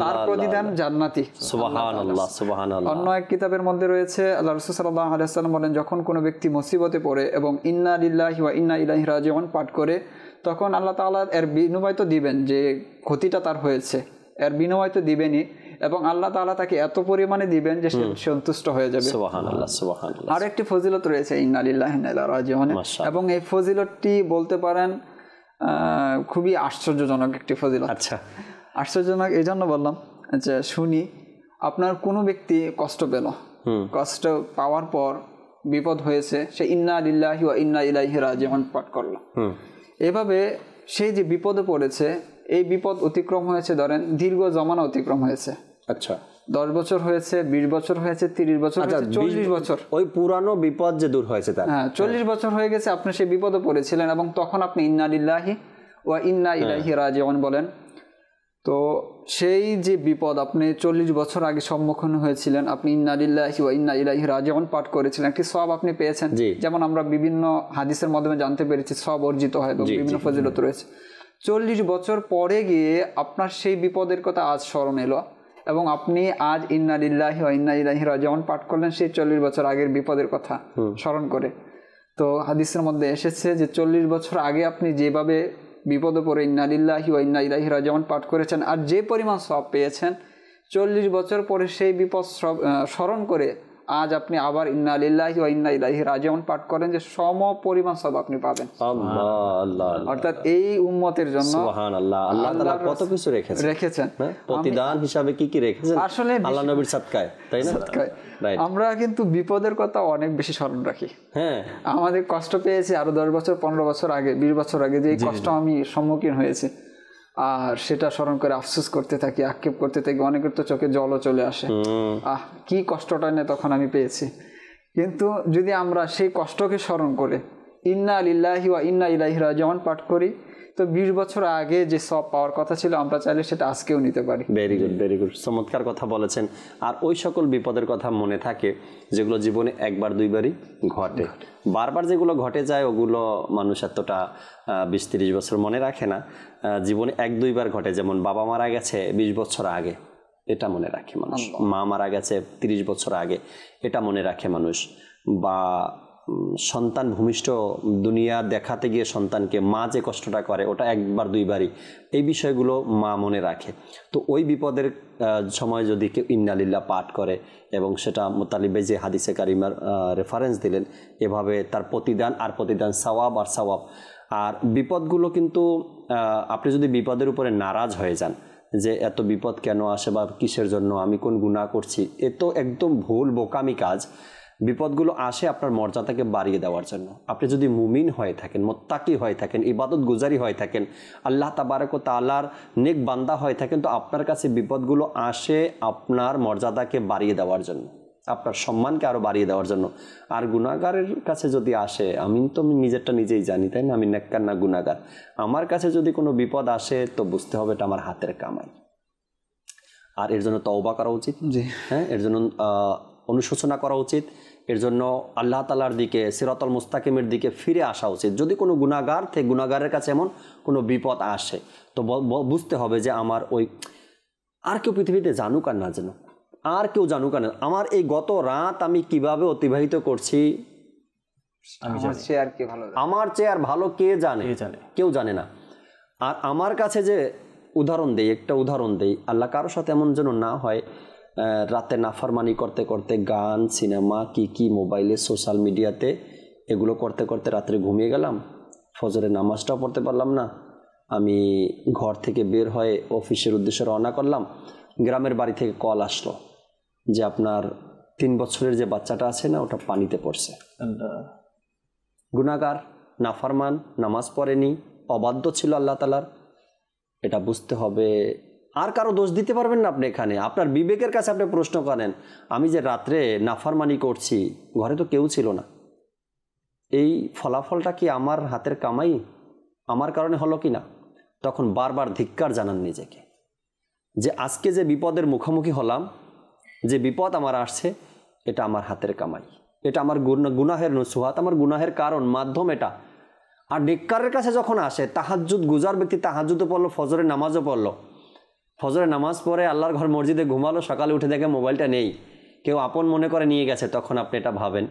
তার প্রতিদান জান্নাতি
সুবহানাল্লাহ সুবহানাল্লাহ অন্য
এক কিতাবের মধ্যে রয়েছে আল্লাহ রাসূল সাল্লাল্লাহু আলাইহি সাল্লাম বলেন যখন কোনো ব্যক্তি মুসিবতে পড়ে এবং ইন্না লিল্লাহি ওয়া ইন্না ইলাইহি রাজিউন পাঠ করে তখন আল্লাহ তাআলা এর বিনিময় তো দিবেন যে ক্ষতিটা তার হয়েছে এর বিনিময় তো দিবেনই এবং আল্লাহ তালা তাকে এত পরিমাণে দিবেন যে সে সন্তুষ্ট হয়ে যাবে আর একটি ফজিলত রয়েছে ইন্না রাজিউন এবং এই ফজিলতটি বলতে পারেন খুবই আশ্চর্যজনক একটি ফজিলত আচ্ছা আশ্চর্যজনক এই জন্য বললাম যে শুনি আপনার কোনো ব্যক্তি কষ্ট পেল কষ্ট পাওয়ার পর বিপদ হয়েছে সে ইন্না আলিল্লাহি ও ইন্না ইলাইহি যেমন পাঠ করলো এভাবে সেই যে বিপদে পড়েছে এই বিপদ অতিক্রম হয়েছে ধরেন দীর্ঘ জমানা অতিক্রম হয়েছে আচ্ছা দশ বছর হয়েছে বিশ বছর হয়েছে তিরিশ বছর আচ্ছা, চল্লিশ বছর ওই পুরানো বিপদ যে দূর হয়েছে তার হ্যাঁ চল্লিশ হ্যাঁ। বছর হয়ে গেছে আপনি সেই বিপদে পড়েছিলেন এবং তখন আপনি ইন্নালিল্লাহি ও ইন্না ইলাহি হ্যাঁ। রাজিউন বলেন তো সেই যে বিপদ আপনি চল্লিশ বছর আগে সম্মুখীন হয়েছিলেন আপনি ইন্নালিল্লাহি ও ইন্না ইলাহি রাজিউন পাঠ করেছিলেন একটি সব আপনি পেয়েছেন যেমন আমরা বিভিন্ন হাদিসের মাধ্যমে জানতে পেরেছি সব অর্জিত হয় এবং বিভিন্ন ফজিলত রয়েছে চল্লিশ বছর পরে গিয়ে আপনার সেই বিপদের কথা আজ স্মরণ এলো এবং আপনি আজ ইন্না লিল্লাহি ও ইন্না ইলাহি রাজিউন পাঠ করলেন সেই চল্লিশ বছর আগের বিপদের কথা স্মরণ করে তো হাদিসের মধ্যে এসেছে যে চল্লিশ বছর আগে আপনি যেভাবে বিপদে পড়ে ইন্না লিল্লাহি ও ইন্না ইলাহি রাজিউন পাঠ করেছেন আর যে পরিমাণ সব পেয়েছেন চল্লিশ বছর পরে সেই বিপদ স্মরণ করে আজ আপনি আবার ইন্না লিল্লাহি ওয়া ইন্না ইলাইহি রাজিউন পাঠ করেন যে সম পরিমাণ সব আপনি পাবেন অর্থাৎ এই উম্মতের জন্য
সুবহানাল্লাহ আল্লাহ তাআলা কত কিছু রেখেছেন রেখেছেন হ্যাঁ, প্রতিদান হিসাবে কি কি রেখেছেন আসলে আল্লাহ নবীর সাদকায় তাই না সাদকায়
আমরা কিন্তু বিপদের কথা অনেক বেশি স্মরণ রাখি হ্যাঁ আমাদের কষ্ট পেয়েছি আরো দশ বছর পনেরো বছর আগে বিশ বছর আগে যে কষ্ট আমি সম্মুখীন হয়েছি আর সেটা স্মরণ করে আফসোস করতে থাকি আক্ষেপ করতে থাকি অনেকের তো চোখে জলও চলে আসে আহ কি কষ্টটা নিয়ে তখন আমি পেয়েছি কিন্তু যদি আমরা সেই কষ্টকে স্মরণ করে ইন্না আলিল্লাহি ওয়া ইন্না ইলাহিরা যেমন পাঠ করি তো বিশ বছর
আগে যে সব পাওয়ার কথা ছিল আমরা চাইলে সেটা আজকেও নিতে পারি ভেরি গুড ভেরি গুড চমৎকার কথা বলেছেন আর ওই সকল বিপদের কথা মনে থাকে যেগুলো জীবনে একবার দুইবারই ঘটে বারবার যেগুলো ঘটে যায় ওগুলো মানুষ এতটা বিশ তিরিশ বছর মনে রাখে না জীবনে এক দুইবার ঘটে যেমন বাবা মারা গেছে বিশ বছর আগে এটা মনে রাখে মানুষ মা মারা গেছে তিরিশ বছর আগে এটা মনে রাখে মানুষ বা সন্তান ভূমিষ্ঠ দুনিয়া দেখাতে গিয়ে সন্তানকে মা যে কষ্টটা করে ওটা একবার দুইবারই এই বিষয়গুলো মা মনে রাখে তো ওই বিপদের সময় যদি কেউ ইন্নালিল্লা পাঠ করে এবং সেটা মোতালিবে যে হাদিসে কারিমার রেফারেন্স দিলেন এভাবে তার প্রতিদান আর প্রতিদান সওয়াব আর সওয়াব আর বিপদগুলো কিন্তু আপনি যদি বিপদের উপরে নারাজ হয়ে যান যে এত বিপদ কেন আসে বা কিসের জন্য আমি কোন গুণা করছি এ তো একদম ভুল বোকামি কাজ বিপদগুলো আসে আপনার মর্যাদাকে বাড়িয়ে দেওয়ার জন্য আপনি যদি মুমিন হয়ে থাকেন মোত্তাকি হয়ে থাকেন ইবাদত গুজারি হয়ে থাকেন আল্লাহ তাবারক ও তালার নেক বান্দা হয়ে থাকেন তো আপনার কাছে বিপদগুলো আসে আপনার মর্যাদাকে বাড়িয়ে দেওয়ার জন্য আপনার সম্মানকে আরও বাড়িয়ে দেওয়ার জন্য আর গুণাগারের কাছে যদি আসে আমি তো আমি নিজেরটা নিজেই জানি তাই না আমি নেককার না গুণাগার আমার কাছে যদি কোনো বিপদ আসে তো বুঝতে হবে এটা আমার হাতের কামাই আর এর জন্য তওবা করা উচিত যে হ্যাঁ এর জন্য অনুশোচনা করা উচিত এর জন্য আল্লাহ তালার দিকে সিরতল মুস্তাকিমের দিকে ফিরে আসা উচিত যদি কোনো গুণাগার থেকে গুণাগারের কাছে এমন কোনো বিপদ আসে তো বুঝতে হবে যে আমার ওই আর কেউ পৃথিবীতে জানুক আর না যেন আর কেউ জানুক আর না আমার এই গত রাত আমি কিভাবে অতিবাহিত করছি আমার চেয়ে আর ভালো কে জানে কেউ জানে না আর আমার কাছে যে উদাহরণ দেই একটা উদাহরণ দেই আল্লাহ কারোর সাথে এমন যেন না হয় রাতে নাফারমানি করতে করতে গান সিনেমা কি কি মোবাইলে সোশ্যাল মিডিয়াতে এগুলো করতে করতে রাত্রে ঘুমিয়ে গেলাম ফজরের নামাজটাও পড়তে পারলাম না আমি ঘর থেকে বের হয়ে অফিসের উদ্দেশ্যে রওনা করলাম গ্রামের বাড়ি থেকে কল আসলো যে আপনার তিন বছরের যে বাচ্চাটা আছে না ওটা পানিতে পড়ছে গুণাগার নাফারমান নামাজ পড়েনি অবাধ্য ছিল আল্লাহ তালার এটা বুঝতে হবে আর কারো দোষ দিতে পারবেন না আপনি এখানে আপনার বিবেকের কাছে আপনি প্রশ্ন করেন আমি যে রাত্রে নাফারমানি করছি ঘরে তো কেউ ছিল না এই ফলাফলটা কি আমার হাতের কামাই আমার কারণে হলো কি না তখন বারবার ধিক্কার জানান নিজেকে যে আজকে যে বিপদের মুখোমুখি হলাম যে বিপদ আমার আসছে এটা আমার হাতের কামাই এটা আমার গুনাহের নসুহাত আমার গুনাহের কারণ মাধ্যম এটা আর ডেক্কারের কাছে যখন আসে তাহাজুদ গুজার ব্যক্তি তাহাজুদও পড়লো ফজরের নামাজও পড়লো ফজরে নামাজ পড়ে আল্লাহর ঘর মসজিদে ঘুমালো সকালে উঠে দেখে মোবাইলটা নেই কেউ আপন মনে করে নিয়ে গেছে তখন আপনি এটা ভাবেন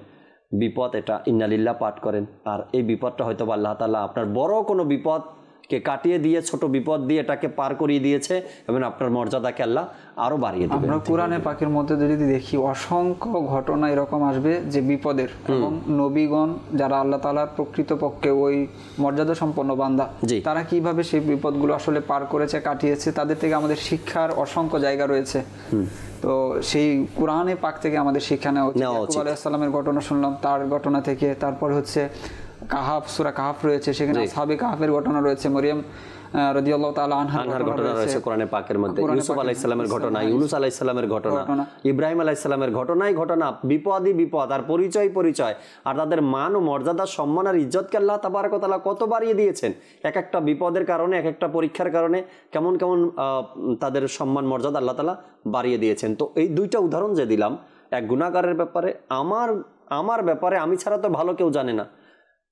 বিপদ এটা ইন্নালিল্লা পাঠ করেন আর এই বিপদটা হয়তো আল্লাহ তাল্লাহ আপনার বড় কোনো বিপদ কে কাটিয়ে দিয়ে ছোট বিপদ দিয়ে এটাকে পার করিয়ে দিয়েছে এবং আপনার মর্যাদাকে আল্লাহ আরও বাড়িয়ে দেবে আমরা কোরআনে
পাকের মধ্যে যদি দেখি অসংখ্য ঘটনা এরকম আসবে যে বিপদের এবং নবীগণ যারা আল্লাহ তালার প্রকৃতপক্ষে ওই মর্যাদা সম্পন্ন বান্দা তারা কিভাবে সেই বিপদগুলো আসলে পার করেছে কাটিয়েছে তাদের থেকে আমাদের শিক্ষার অসংখ্য জায়গা রয়েছে তো সেই কোরআনে পাক থেকে আমাদের শিক্ষা নেওয়া উচিত সালামের ঘটনা শুনলাম তার ঘটনা থেকে তারপর হচ্ছে কাহাফ সুরা কাহাফ রয়েছে সেখানে সাবে কাহাফের ঘটনা রয়েছে মরিয়াম
রাদিয়াল্লাহু তাআলা আনহার ঘটনা রয়েছে কোরআনে পাকের মধ্যে ইউসুফ আলাইহিস সালামের ঘটনা আলাইহিস সালামের ঘটনা ইব্রাহিম আলাইহিস সালামের ঘটনাই ঘটনা বিপদই বিপদ আর পরিচয় পরিচয় আর তাদের মান ও মর্যাদা সম্মান আর আল্লাহ তাবারক তাআলা কত বাড়িয়ে দিয়েছেন এক একটা বিপদের কারণে এক একটা পরীক্ষার কারণে কেমন কেমন তাদের সম্মান মর্যাদা আল্লাহ তাআলা বাড়িয়ে দিয়েছেন তো এই দুইটা উদাহরণ যে দিলাম এক গুণাকারের ব্যাপারে আমার আমার ব্যাপারে আমি ছাড়া তো ভালো কেউ জানে না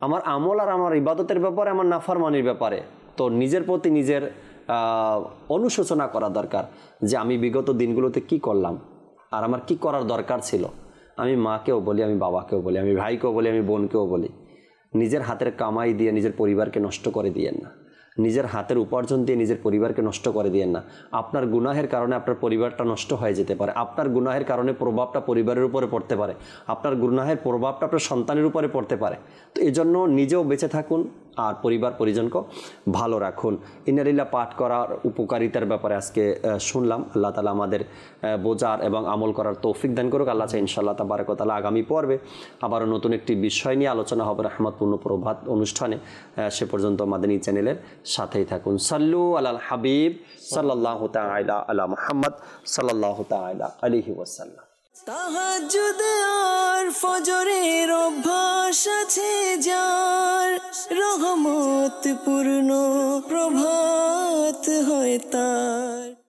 আমার আমল আর আমার ইবাদতের ব্যাপারে আমার নাফারমানির ব্যাপারে তো নিজের প্রতি নিজের অনুশোচনা করা দরকার যে আমি বিগত দিনগুলোতে কি করলাম আর আমার কি করার দরকার ছিল আমি মাকেও বলি আমি বাবাকেও বলি আমি ভাইকেও বলি আমি বোনকেও বলি নিজের হাতের কামাই দিয়ে নিজের পরিবারকে নষ্ট করে দিয়েন না নিজের হাতের উপার্জন দিয়ে নিজের পরিবারকে নষ্ট করে দিয়েন না আপনার গুনাহের কারণে আপনার পরিবারটা নষ্ট হয়ে যেতে পারে আপনার গুনাহের কারণে প্রভাবটা পরিবারের উপরে পড়তে পারে আপনার গুনাহের প্রভাবটা আপনার সন্তানের উপরে পড়তে পারে তো এই জন্য নিজেও বেঁচে থাকুন আর পরিবার পরিজনকে ভালো রাখুন ইনারিল্লা পাঠ করার উপকারিতার ব্যাপারে আজকে শুনলাম আল্লাহ তালা আমাদের বোঝার এবং আমল করার তৌফিক দান করুক আল্লাহ চাই ইনশাল্লাহ তাবারক তালা আগামী পর্বে আবারও নতুন একটি বিষয় নিয়ে আলোচনা হবে রহমতপূর্ণ প্রভাত অনুষ্ঠানে সে পর্যন্ত আমাদের এই চ্যানেলের সাথেই থাকুন সাল্লু আলাল হাবিব সাল্লাহ তাইলা আলা মোহাম্মদ সাল্লাহ তাইলা আলিহি ওসাল্লাম
তাহাজুদ আর ফজরের অভ্যাস
আছে যার রহমত পূর্ণ প্রভাত হয় তার